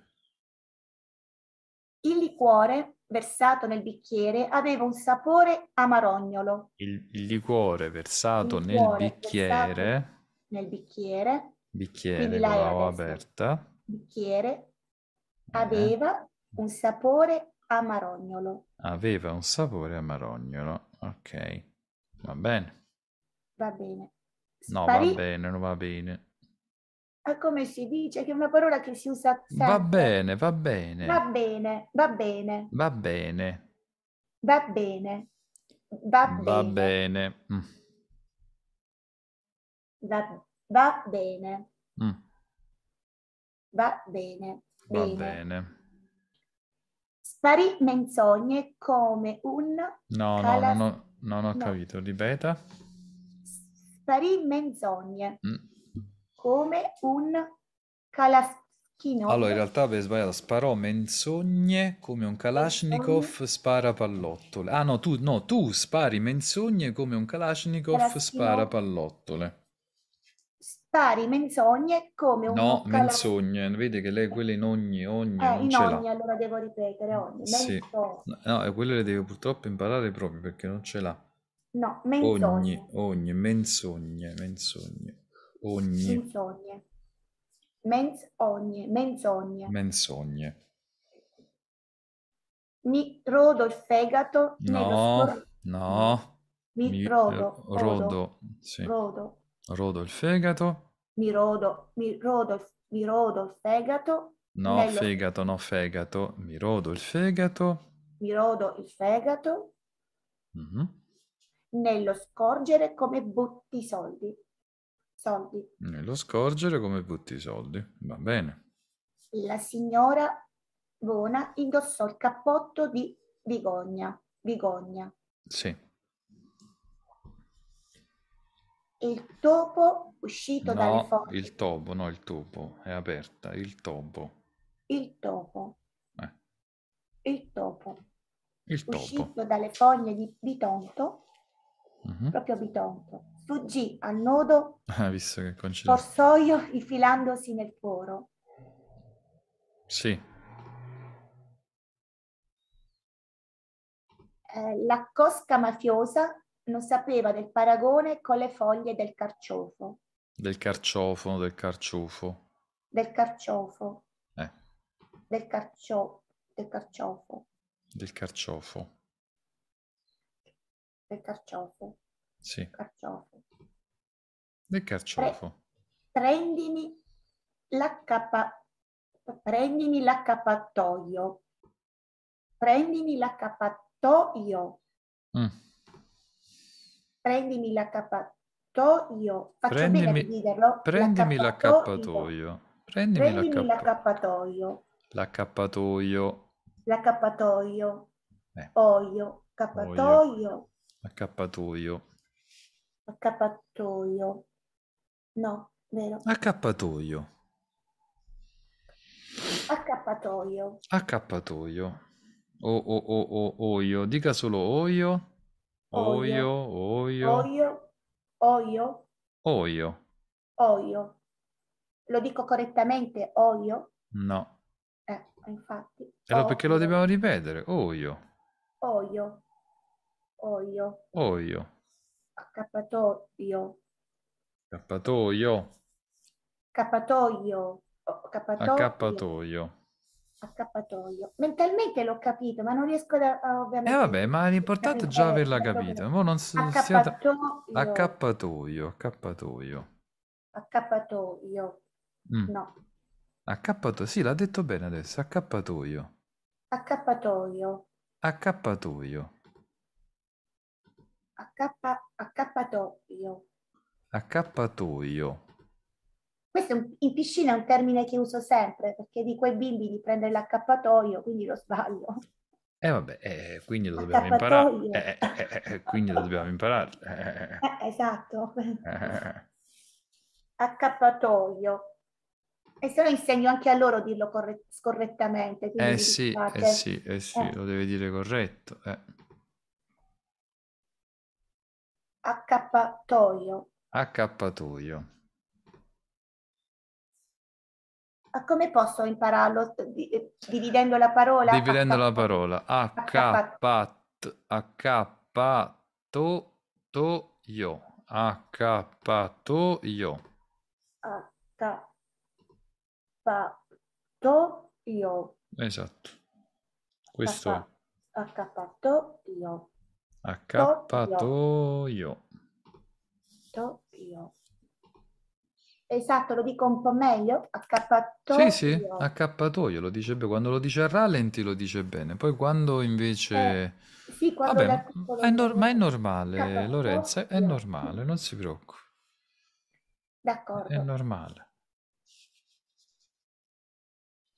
[SPEAKER 3] Il liquore versato nel bicchiere aveva un sapore amarognolo.
[SPEAKER 1] Il, il liquore versato il liquore nel bicchiere... Versato
[SPEAKER 3] nel bicchiere.
[SPEAKER 1] Bicchiere, brava Berta.
[SPEAKER 3] Bicchiere aveva eh. un sapore amarognolo.
[SPEAKER 1] Aveva un sapore amarognolo, ok. Va bene.
[SPEAKER 3] Va bene. Spari... No, va
[SPEAKER 1] bene, non va bene.
[SPEAKER 3] Ma come si dice? Che è una parola che si usa sempre. Va
[SPEAKER 1] bene, va bene. Va
[SPEAKER 3] bene, va bene.
[SPEAKER 1] Va bene.
[SPEAKER 3] Va bene. Va bene. Va bene. Va
[SPEAKER 1] bene. Mm.
[SPEAKER 3] Va, va bene. Mm. Va bene. Va bene. bene. Sparì menzogne come un... No, calas... no, no,
[SPEAKER 1] non ho no. capito. Ripeta.
[SPEAKER 3] Sparì menzogne mm. come un calaschino. Allora,
[SPEAKER 1] in realtà avevo sbagliato. Sparò menzogne come un Kalashnikov menzogne. spara pallottole. Ah no, tu, no, tu spari menzogne come un Kalashnikov Kalaschino. spara pallottole
[SPEAKER 3] spari menzogne come un No, occala...
[SPEAKER 1] menzogne, vede che lei quelle in ogni, ogni eh, in ogni,
[SPEAKER 3] allora devo ripetere, ogni, sì. menzogne.
[SPEAKER 1] No, quelle le devo purtroppo imparare proprio perché non ce l'ha.
[SPEAKER 3] No, menzogne. Ogni,
[SPEAKER 1] ogni, menzogne, menzogne, ogni.
[SPEAKER 3] Menzogne. Menzogne, menzogne.
[SPEAKER 1] Menzogne.
[SPEAKER 3] Mi rodo il fegato No,
[SPEAKER 1] no.
[SPEAKER 3] Mi, Mi eh, rodo, rodo, rodo, sì. rodo
[SPEAKER 1] Rodo il fegato.
[SPEAKER 3] Mi rodo, mi rodo, mi rodo il fegato. No, nello...
[SPEAKER 1] fegato, no, fegato. Mi rodo il fegato.
[SPEAKER 3] Mi rodo il fegato. Mm-hmm. Nello scorgere come butti i soldi. Soldi.
[SPEAKER 1] Nello scorgere come butti i soldi. Va bene.
[SPEAKER 3] La signora Bona indossò il cappotto di Bigogna. Vigogna. Sì. il topo uscito dal No, forno.
[SPEAKER 1] il topo, no, il topo, è aperta, il tobo,
[SPEAKER 3] Il topo, eh, il topo,
[SPEAKER 1] il
[SPEAKER 4] topo. uscito
[SPEAKER 3] dalle foglie di Bitonto, Mhm. proprio Bitonto, fuggì a nodo
[SPEAKER 1] Ah, visto che
[SPEAKER 4] coincidenza.
[SPEAKER 3] corsoio infilandosi nel foro. Sì, Eh, la cosca mafiosa non sapeva del paragone con le foglie del carciofo.
[SPEAKER 1] Del carciofo, del carciofo.
[SPEAKER 3] Del carciofo. Eh. Del, carcio- del carciofo.
[SPEAKER 1] Del carciofo.
[SPEAKER 3] Del carciofo. Sì. Carciofo.
[SPEAKER 4] Del carciofo.
[SPEAKER 3] Pre- prendimi, l'accappa- prendimi l'accappatoio. Prendimi l'accappatoio. Mm prendimi l'accappatoio. Faccio prendimi, bene
[SPEAKER 1] Prendimi l'accappatoio.
[SPEAKER 3] Prendimi, prendimi l'accappatoio.
[SPEAKER 1] L'accappatoio.
[SPEAKER 3] L'accappatoio. Eh. Oio. Accappatoio.
[SPEAKER 1] Accappatoio.
[SPEAKER 3] Accappatoio. No, vero.
[SPEAKER 1] Accappatoio.
[SPEAKER 3] Accappatoio.
[SPEAKER 1] Accappatoio. O, o, o, o, oio. Dica solo oio. Oio, oio,
[SPEAKER 3] oio, oio, oio. oio. Lo dico correttamente, oio? No. Eh, infatti. E cioè, allora
[SPEAKER 1] perché lo dobbiamo ripetere? Oio.
[SPEAKER 3] Oio. Oio. Oio. Accappatoio.
[SPEAKER 1] Cappatoio.
[SPEAKER 3] Accappatoio. Accappatoio. Oh, accappatoio. Mentalmente l'ho capito, ma non riesco da, ovviamente... Eh vabbè,
[SPEAKER 1] ma l'importante è già averla capita. Mo non si siate... Accappatoio. Accappatoio.
[SPEAKER 3] Accappatoio. Mm. No.
[SPEAKER 1] Accappatoio. Sì, l'ha detto bene adesso. Accappatoio.
[SPEAKER 3] Accappatoio.
[SPEAKER 1] Accappatoio.
[SPEAKER 3] Accappa... Accappatoio.
[SPEAKER 1] Accappatoio.
[SPEAKER 3] Questo un, in piscina è un termine che uso sempre perché di quei bimbi di prendere l'accappatoio, quindi lo sbaglio.
[SPEAKER 1] E eh vabbè, eh, quindi lo dobbiamo imparare. Eh, eh, eh, eh, quindi lo dobbiamo imparare.
[SPEAKER 3] esatto.
[SPEAKER 1] (laughs)
[SPEAKER 3] Accappatoio. E se lo insegno anche a loro a dirlo corre- scorrettamente. Eh sì, eh sì, eh sì, lo
[SPEAKER 1] deve dire corretto.
[SPEAKER 3] Accappatoio.
[SPEAKER 1] Accappatoio.
[SPEAKER 3] come posso impararlo? Dividendo la parola? Dividendo H- la
[SPEAKER 1] parola. Accappatoio. Accappatoio. Accappatoio. Esatto. Questo è.
[SPEAKER 3] Accappatoio.
[SPEAKER 4] Accappatoio.
[SPEAKER 3] Toio. Esatto, lo dico un po' meglio, accappatoio. Sì, sì,
[SPEAKER 1] accappatoio, lo dice bene. Quando lo dice a rallenti lo dice bene, poi quando invece... Eh,
[SPEAKER 3] sì, quando Vabbè, mm, è nor-
[SPEAKER 1] ma è normale, Lorenzo, è normale, non si preoccupi. D'accordo. È normale.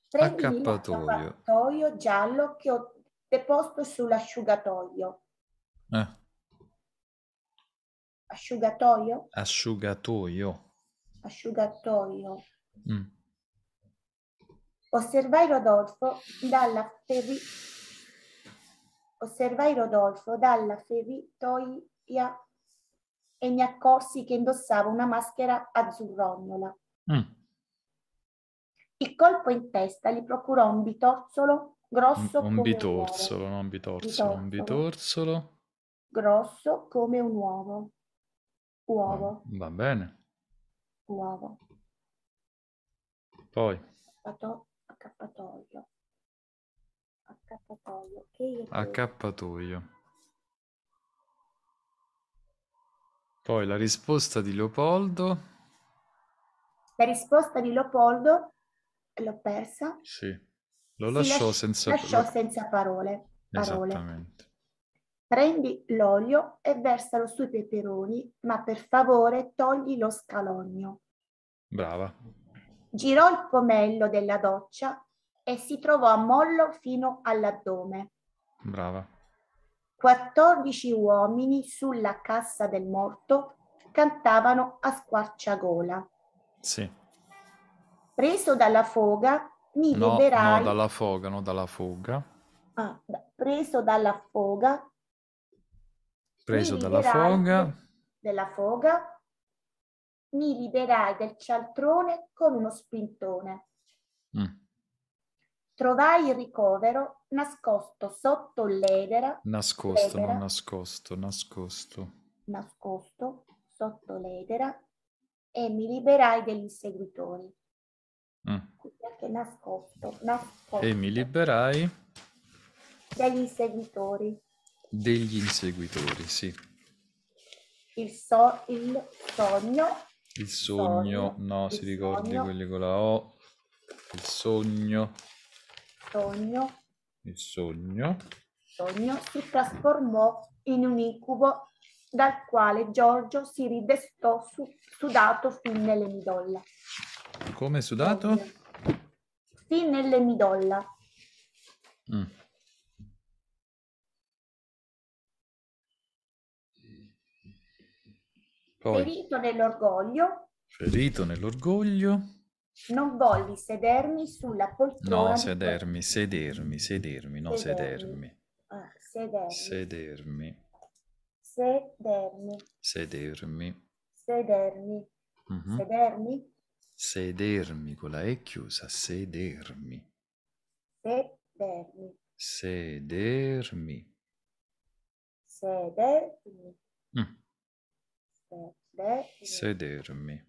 [SPEAKER 3] Prendi accappatoio. l'accappatoio giallo che ho deposto sull'asciugatoio. Eh. Asciugatoio?
[SPEAKER 1] Asciugatoio
[SPEAKER 3] asciugatoio. Mm. Osservai Rodolfo dalla ferri... Osservai Rodolfo dalla feritoia e mi accorsi che indossava una maschera azzurrognola. Mm. Il colpo in testa gli procurò un bitorzolo grosso un, un bitorzolo,
[SPEAKER 1] un, no, un bitorzolo, bitorzolo, un bitorzolo
[SPEAKER 3] grosso come un uovo. Uovo.
[SPEAKER 4] Mm, va bene nuovo. Poi.
[SPEAKER 3] Accappatoio. Accappatoio. Accappatoio. Che
[SPEAKER 1] Accappatoio. Poi la risposta di Leopoldo.
[SPEAKER 3] La risposta di Leopoldo l'ho persa.
[SPEAKER 1] Sì, lo
[SPEAKER 4] lasciò, lasciò senza... lasciò
[SPEAKER 3] senza parole. parole. Esattamente. Prendi l'olio e versalo sui peperoni, ma per favore togli lo scalogno. Brava. Girò il pomello della doccia e si trovò a mollo fino all'addome. Brava. 14 uomini sulla cassa del morto cantavano a squarciagola. Sì. Preso dalla foga, mi no, liberai... No,
[SPEAKER 1] dalla foga, no, dalla foga.
[SPEAKER 3] Ah, preso dalla foga, preso dalla foga. Della foga. Mi liberai del cialtrone con uno spintone. Mm. Trovai il ricovero nascosto sotto l'edera.
[SPEAKER 1] Nascosto, l'edera, non nascosto, nascosto.
[SPEAKER 3] Nascosto sotto l'edera e mi liberai degli inseguitori. Mm. Anche nascosto, nascosto. E
[SPEAKER 1] mi liberai
[SPEAKER 3] degli inseguitori
[SPEAKER 1] degli inseguitori, sì.
[SPEAKER 3] Il, so, il sogno.
[SPEAKER 1] Il sogno, sogno. no, il si ricordi sogno. quelli con la O. Il sogno.
[SPEAKER 3] Sogno.
[SPEAKER 1] Il sogno.
[SPEAKER 3] Sogno si trasformò in un incubo dal quale Giorgio si ridestò su, sudato fin nelle midolla.
[SPEAKER 1] Come sudato?
[SPEAKER 3] Fin nelle midolla. Mm. Poi, ferito nell'orgoglio.
[SPEAKER 1] Ferito nell'orgoglio.
[SPEAKER 3] Non volli sedermi sulla poltrona. No,
[SPEAKER 1] sedermi, sedermi, sedermi, no, sedermi.
[SPEAKER 3] Ah, sedermi.
[SPEAKER 1] Sedermi.
[SPEAKER 2] Sedermi.
[SPEAKER 1] Sedermi.
[SPEAKER 2] Sedermi. Mm-hmm. Sedermi?
[SPEAKER 1] Sedermi con la E chiusa, sedermi.
[SPEAKER 3] Sedermi.
[SPEAKER 1] Sedermi.
[SPEAKER 3] Sedermi. Mm. Sedermi.
[SPEAKER 1] Sedermi.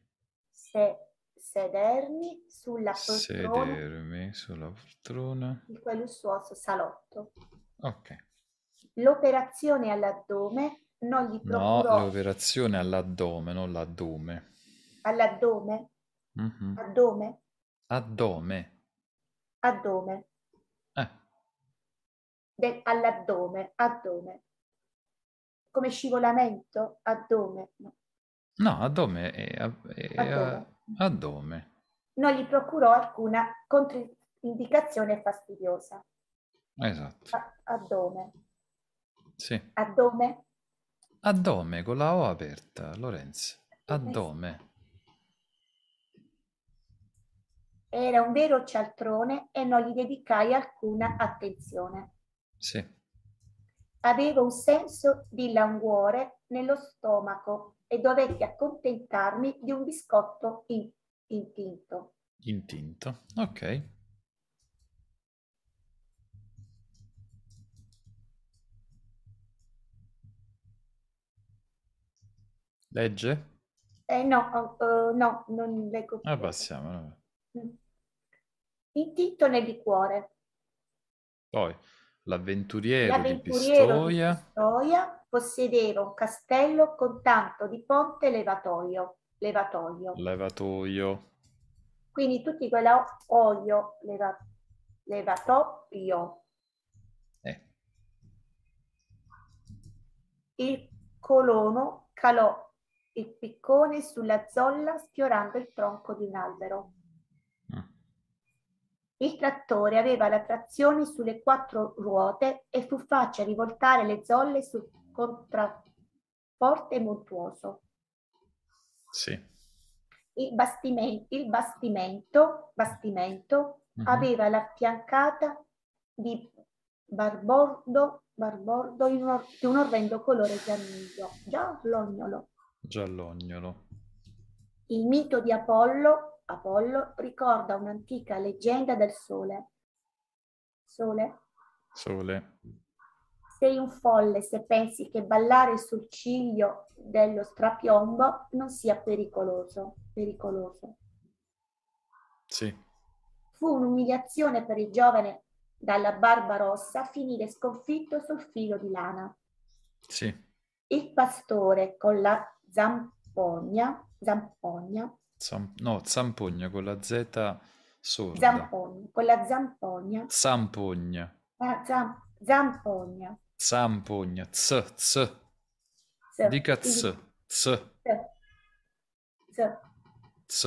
[SPEAKER 3] Se, sedermi sulla poltrona.
[SPEAKER 1] Sedermi sulla poltrona.
[SPEAKER 3] Di quel lussuoso salotto. Ok. L'operazione all'addome non gli procurò... No,
[SPEAKER 1] l'operazione all'addome, non l'addome.
[SPEAKER 3] All'addome? Mm-hmm. Addome?
[SPEAKER 1] Addome.
[SPEAKER 3] Addome. Eh. De- all'addome, addome come scivolamento, addome. No,
[SPEAKER 1] no addome, e, eh, e, eh, eh, addome. addome.
[SPEAKER 3] Non gli procurò alcuna controindicazione fastidiosa. Esatto. A- addome. Sì. Addome.
[SPEAKER 1] Addome con la O aperta, Lorenzo. Addome.
[SPEAKER 3] Era un vero cialtrone e non gli dedicai alcuna attenzione. Sì avevo un senso di languore nello stomaco e dovetti accontentarmi di un biscotto in, intinto.
[SPEAKER 1] Intinto, ok. Legge?
[SPEAKER 3] Eh, no, uh, no, non leggo più. Ah,
[SPEAKER 1] passiamo.
[SPEAKER 3] Mm. Intinto nel liquore.
[SPEAKER 1] Poi, L'avventuriero, L'avventuriero di Pistoia. di
[SPEAKER 3] Pistoia possedeva un castello con tanto di ponte levatoio. Levatoio.
[SPEAKER 1] Levatoio.
[SPEAKER 3] Quindi tutti quella olio leva, levatoio. Eh. Il colono calò il piccone sulla zolla sfiorando il tronco di un albero. Il trattore aveva la trazione sulle quattro ruote e fu faccia rivoltare le zolle sul contrafforte montuoso. Sì. Il, bastime, il bastimento, bastimento mm-hmm. aveva l'affiancata di barbordo, barbordo in or- di un orrendo colore giallognolo.
[SPEAKER 1] Giallognolo.
[SPEAKER 3] Il mito di Apollo Apollo ricorda un'antica leggenda del sole. Sole?
[SPEAKER 4] Sole.
[SPEAKER 3] Sei un folle se pensi che ballare sul ciglio dello strapiombo non sia pericoloso. Pericoloso. Sì. Fu un'umiliazione per il giovane dalla barba rossa finire sconfitto sul filo di lana. Sì. Il pastore con la zampogna, zampogna
[SPEAKER 1] Zam- no, zampogna con la Z sorda. Zampogna,
[SPEAKER 3] con la zampogna.
[SPEAKER 1] Zampogna.
[SPEAKER 3] Ah, zam- zampogna.
[SPEAKER 1] Zampogna, z, z.
[SPEAKER 3] z. Dica z, z. Z. Z.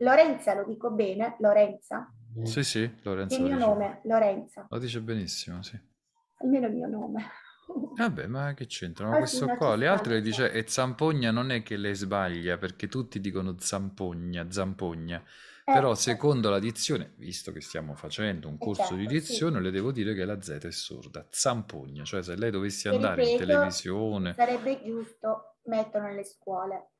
[SPEAKER 3] Lorenza, lo dico bene? Lorenza?
[SPEAKER 1] Sì, sì, Lorenza. Il mio dice.
[SPEAKER 3] nome, Lorenza.
[SPEAKER 1] Lo dice benissimo, sì.
[SPEAKER 3] Almeno il mio nome.
[SPEAKER 1] Vabbè, ma che c'entra? Ma questo qua, le altre le dice, e zampogna non è che le sbaglia, perché tutti dicono zampogna, zampogna, Eh, però ecco. secondo la dizione, visto che stiamo facendo un corso di esatto, sì. dizione, le devo dire che la Z è sorda, zampogna, cioè se lei dovesse Che andare in televisione,
[SPEAKER 3] sarebbe giusto metterlo nelle scuole.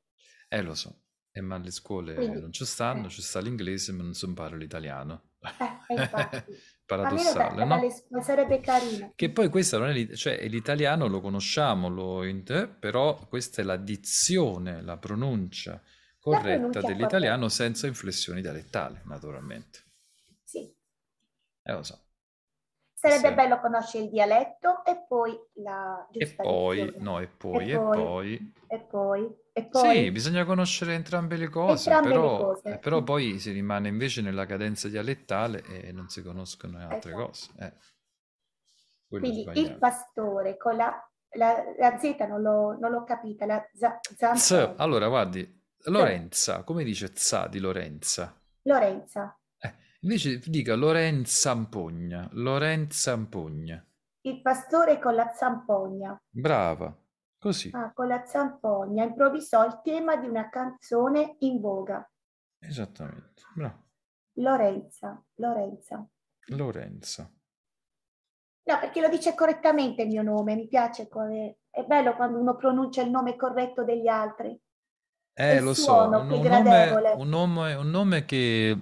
[SPEAKER 1] eh lo so, eh, ma le scuole Quindi, non ci stanno, eh, ci sta l'inglese, ma non si impara l'italiano. eh, infatti, (laughs) paradossale, no?
[SPEAKER 3] Ma Sarebbe carino.
[SPEAKER 1] Che poi questa non è l'it- cioè, l'italiano, lo conosciamo, lo in- eh, però questa è la dizione, la pronuncia corretta la pronuncia dell'italiano corretta. senza inflessioni dialettali, naturalmente. Sì. Eh, lo so.
[SPEAKER 3] Sarebbe sì. bello conoscere il dialetto e poi la E poi,
[SPEAKER 1] no, e poi, e, poi,
[SPEAKER 3] e poi. E poi. Sì, bisogna
[SPEAKER 1] conoscere entrambe le cose, entrambe però, le cose. Eh, però, poi si rimane invece nella cadenza dialettale e non si conoscono altre esatto. cose. Eh. Quindi il
[SPEAKER 3] pastore con la, la, la Z non l'ho, non l'ho, capita, la za, z,
[SPEAKER 1] Allora, guardi, Lorenza, come dice Z di Lorenza?
[SPEAKER 3] Lorenza.
[SPEAKER 1] Invece dica Lorenza Ampogna, Lorenza Ampogna.
[SPEAKER 3] Il pastore con la zampogna.
[SPEAKER 1] Brava, così.
[SPEAKER 3] Ah, con la zampogna improvvisò il tema di una canzone in voga.
[SPEAKER 1] Esattamente, brava.
[SPEAKER 3] Lorenza, Lorenza.
[SPEAKER 4] Lorenza.
[SPEAKER 3] No, perché lo dice correttamente il mio nome, mi piace come... È bello quando uno pronuncia il nome corretto degli altri.
[SPEAKER 1] Eh, lo so, un, un, nome, un, nome, un nome che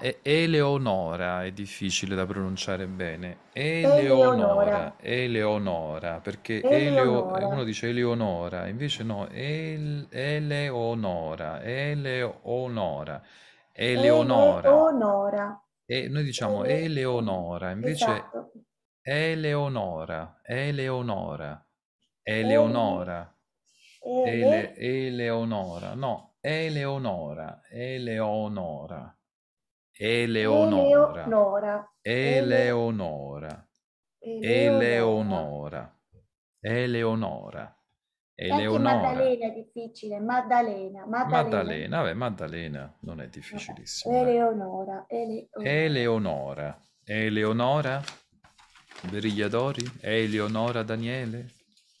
[SPEAKER 1] eh. Eleonora è difficile da pronunciare bene.
[SPEAKER 2] Eleonora.
[SPEAKER 1] Eleonora, perché Eleo, Eleonora. Eh, uno dice Eleonora, invece no, El- Eleonora, Eleonora, Eleonora.
[SPEAKER 3] Eleonora.
[SPEAKER 1] E noi diciamo Ele- Eleonora, invece Esatto. Eleonora, Eleonora, Ele, Eleonora,
[SPEAKER 3] Ele-
[SPEAKER 1] Eleonora, no, Eleonora, Eleonora. Eleonora.
[SPEAKER 3] Eleonora.
[SPEAKER 1] Eleonora.
[SPEAKER 3] Eleonora.
[SPEAKER 1] Eleonora. Eleonora. Maddalena
[SPEAKER 3] è difficile, Maddalena. Maddalena. Maddalena,
[SPEAKER 1] vabbè, Maddalena non è difficilissimo.
[SPEAKER 3] Eleonora.
[SPEAKER 1] Eleonora. Eleonora. Verigliadori. Eleonora Daniele.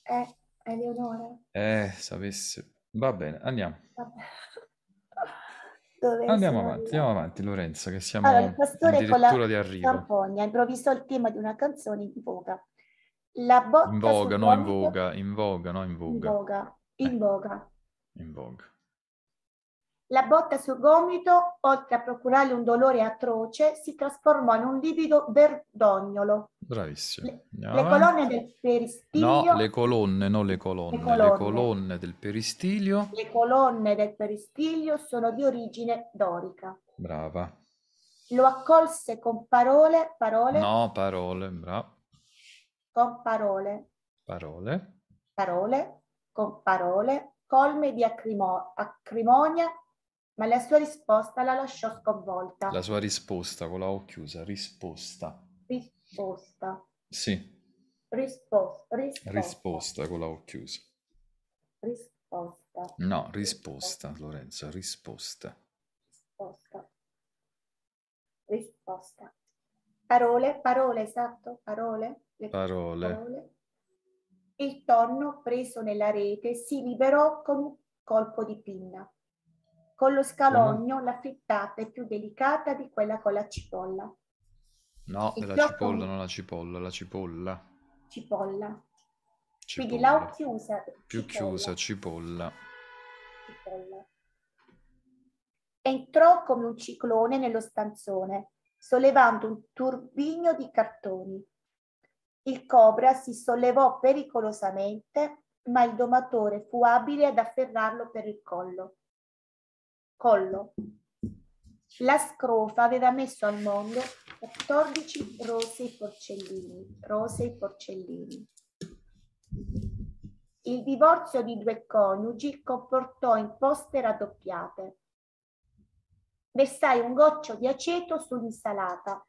[SPEAKER 3] Eh, Eleonora.
[SPEAKER 1] Eh, sapesse. Va bene, andiamo.
[SPEAKER 3] Vabbè. Dove Andiamo sono... avanti,
[SPEAKER 1] andiamo avanti Lorenzo, che siamo allora, il pastore con la di arrivo.
[SPEAKER 3] Campogna improvvisò il tema di una canzone in voga. La botta in voga, no, in voga,
[SPEAKER 1] in voga, no, in voga. In
[SPEAKER 3] voga, in eh. voga. In voga. La botta sul gomito, oltre a procurargli un dolore atroce, si trasformò in un livido verdognolo.
[SPEAKER 1] Bravissimo. Le,
[SPEAKER 4] le
[SPEAKER 3] colonne del peristilio. No, le
[SPEAKER 1] colonne, non le colonne. Le colonne. le colonne del peristilio.
[SPEAKER 3] Le colonne del peristilio sono di origine dorica. Brava. Lo accolse con parole, parole. No,
[SPEAKER 1] parole, bravo.
[SPEAKER 3] Con parole.
[SPEAKER 1] Parole.
[SPEAKER 3] Parole, con parole, colme di acrimo- acrimonia ma la sua risposta la lasciò sconvolta. La sua
[SPEAKER 1] risposta con la O chiusa, risposta.
[SPEAKER 3] Risposta. Sì. Risposta. Risposta,
[SPEAKER 1] risposta con la O chiusa.
[SPEAKER 3] Risposta.
[SPEAKER 1] No, risposta, risposta. Lorenzo, risposta. Risposta.
[SPEAKER 3] Risposta. Parole, parole, esatto, parole. parole. parole. Il tonno preso nella rete si liberò con un colpo di pinna con lo scalogno uh la frittata è più delicata di quella con la cipolla.
[SPEAKER 1] No, è la cipolla, con... non la cipolla, la cipolla.
[SPEAKER 3] Cipolla. cipolla. Quindi la ho chiusa.
[SPEAKER 1] Più chiusa, cipolla.
[SPEAKER 3] Cipolla. Entrò come un ciclone nello stanzone, sollevando un turbigno di cartoni. Il cobra si sollevò pericolosamente, ma il domatore fu abile ad afferrarlo per il collo collo. La scrofa aveva messo al mondo 14 rosei porcellini, rosei porcellini. Il divorzio di due coniugi comportò imposte raddoppiate. Versai un goccio di aceto sull'insalata.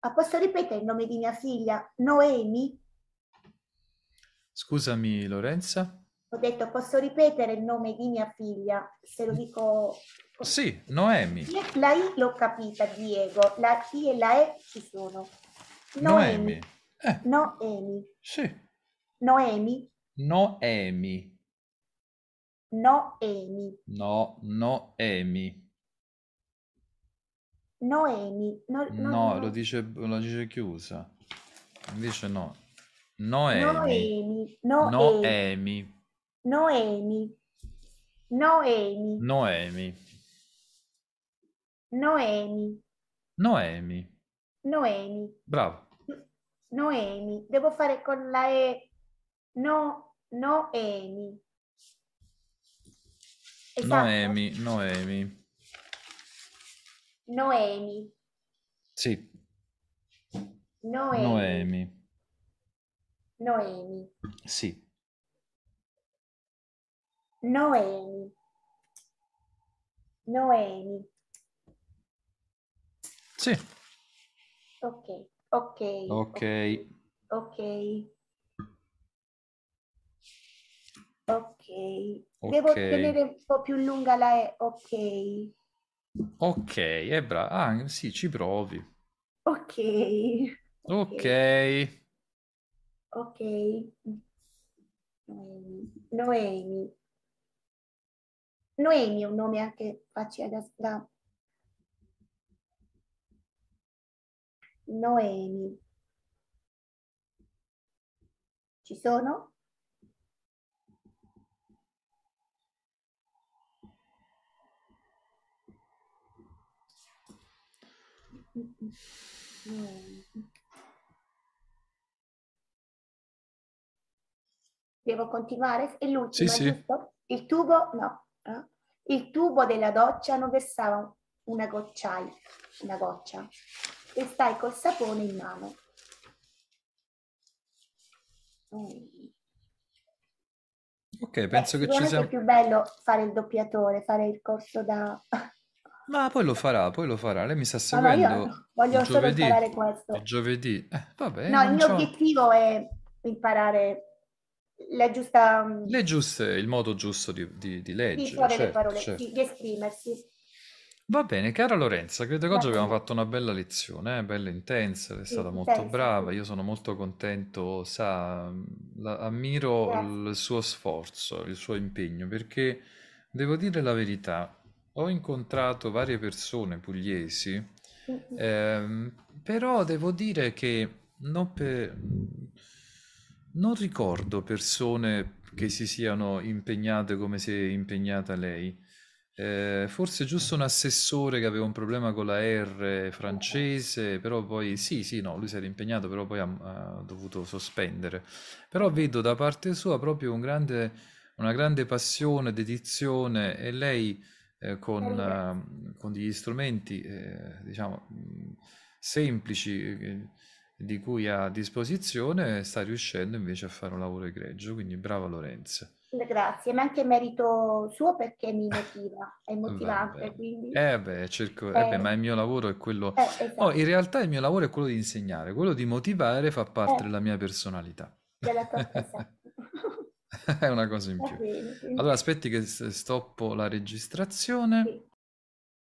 [SPEAKER 3] Ah, posso ripetere il nome di mia figlia? Noemi?
[SPEAKER 1] Scusami Lorenza.
[SPEAKER 3] Ho detto, posso ripetere il nome di mia figlia, se lo dico...
[SPEAKER 1] Sì, Noemi.
[SPEAKER 3] La I l'ho capita, Diego, la I e la E ci sono. Noemi. Noemi. Eh. Noemi. Sì. Noemi.
[SPEAKER 1] Noemi.
[SPEAKER 3] Noemi.
[SPEAKER 1] No, Noemi.
[SPEAKER 3] Noemi. No, no, no, lo
[SPEAKER 1] dice, lo dice chiusa. Invece no. Noemi. Noemi. Noemi.
[SPEAKER 3] Noemi. Noemi. Noemi.
[SPEAKER 1] Noemi.
[SPEAKER 3] Noemi. Bravo. Noemi. Devo fare con la E. No, Noemi. Esatto.
[SPEAKER 1] Noemi, Noemi.
[SPEAKER 3] Noemi. Sì. Noemi.
[SPEAKER 1] Noemi.
[SPEAKER 3] Noemi. Sì. Noemi. Noemi. Sì. Ok, ok. Ok. Ok. Ok. Devo okay. tenere un po' più lunga la E. Ok.
[SPEAKER 1] Ok, è brava. Ah, sì, ci provi. Ok. Ok. okay.
[SPEAKER 3] Ok. Noemi. Noemi è un nome anche facile da... da... Noemi. Ci sono? Mm, mm, mm, Noemi. Devo continuare? E l'ultima, sì, sì. Il tubo? No. Eh? Il tubo della doccia non versava una gocciaia, una goccia. E stai col sapone in mano. Mm.
[SPEAKER 1] Ok, penso Beh, che ci sia... Siamo... più
[SPEAKER 3] bello fare il doppiatore, fare il corso da...
[SPEAKER 1] (laughs) Ma poi lo farà, poi lo farà. Lei mi sta seguendo. No, no, voglio giovedì, solo imparare questo. Giovedì. Eh, vabbè, no, il mio
[SPEAKER 3] obiettivo è imparare la giusta... Mm, le
[SPEAKER 1] giuste, il modo giusto di, di, di leggere, di, certo, parole, certo. di,
[SPEAKER 3] di esprimersi.
[SPEAKER 1] Va bene, cara Lorenza, credo che oggi abbiamo fatto una bella lezione, eh? bella intensa, è sì, stata molto intensa. brava, io sono molto contento, sa, la, ammiro Grazie. il suo sforzo, il suo impegno, perché devo dire la verità, ho incontrato varie persone pugliesi, mm-hmm. ehm, però devo dire che non per, non ricordo persone che si siano impegnate come si è impegnata lei. Eh, forse giusto un assessore che aveva un problema con la R francese, però poi sì, sì, no, lui si era impegnato, però poi ha, ha dovuto sospendere. Però vedo da parte sua proprio un grande, una grande passione, dedizione e lei eh, con, eh, con, degli strumenti, eh, diciamo, mm, semplici eh, di cui ha disposizione sta riuscendo invece a fare un lavoro egregio, quindi brava Lorenzo.
[SPEAKER 3] Grazie, ma anche merito suo perché mi motiva, è motivante, Vabbè. quindi... Eh
[SPEAKER 1] beh, cerco... eh. eh beh, ma il mio lavoro è quello... Eh, esatto. no, oh, in realtà il mio lavoro è quello di insegnare, quello di motivare fa parte eh. della mia personalità. Della tua (laughs) È una cosa in
[SPEAKER 3] più. Allora
[SPEAKER 1] aspetti che stoppo la registrazione. Sì.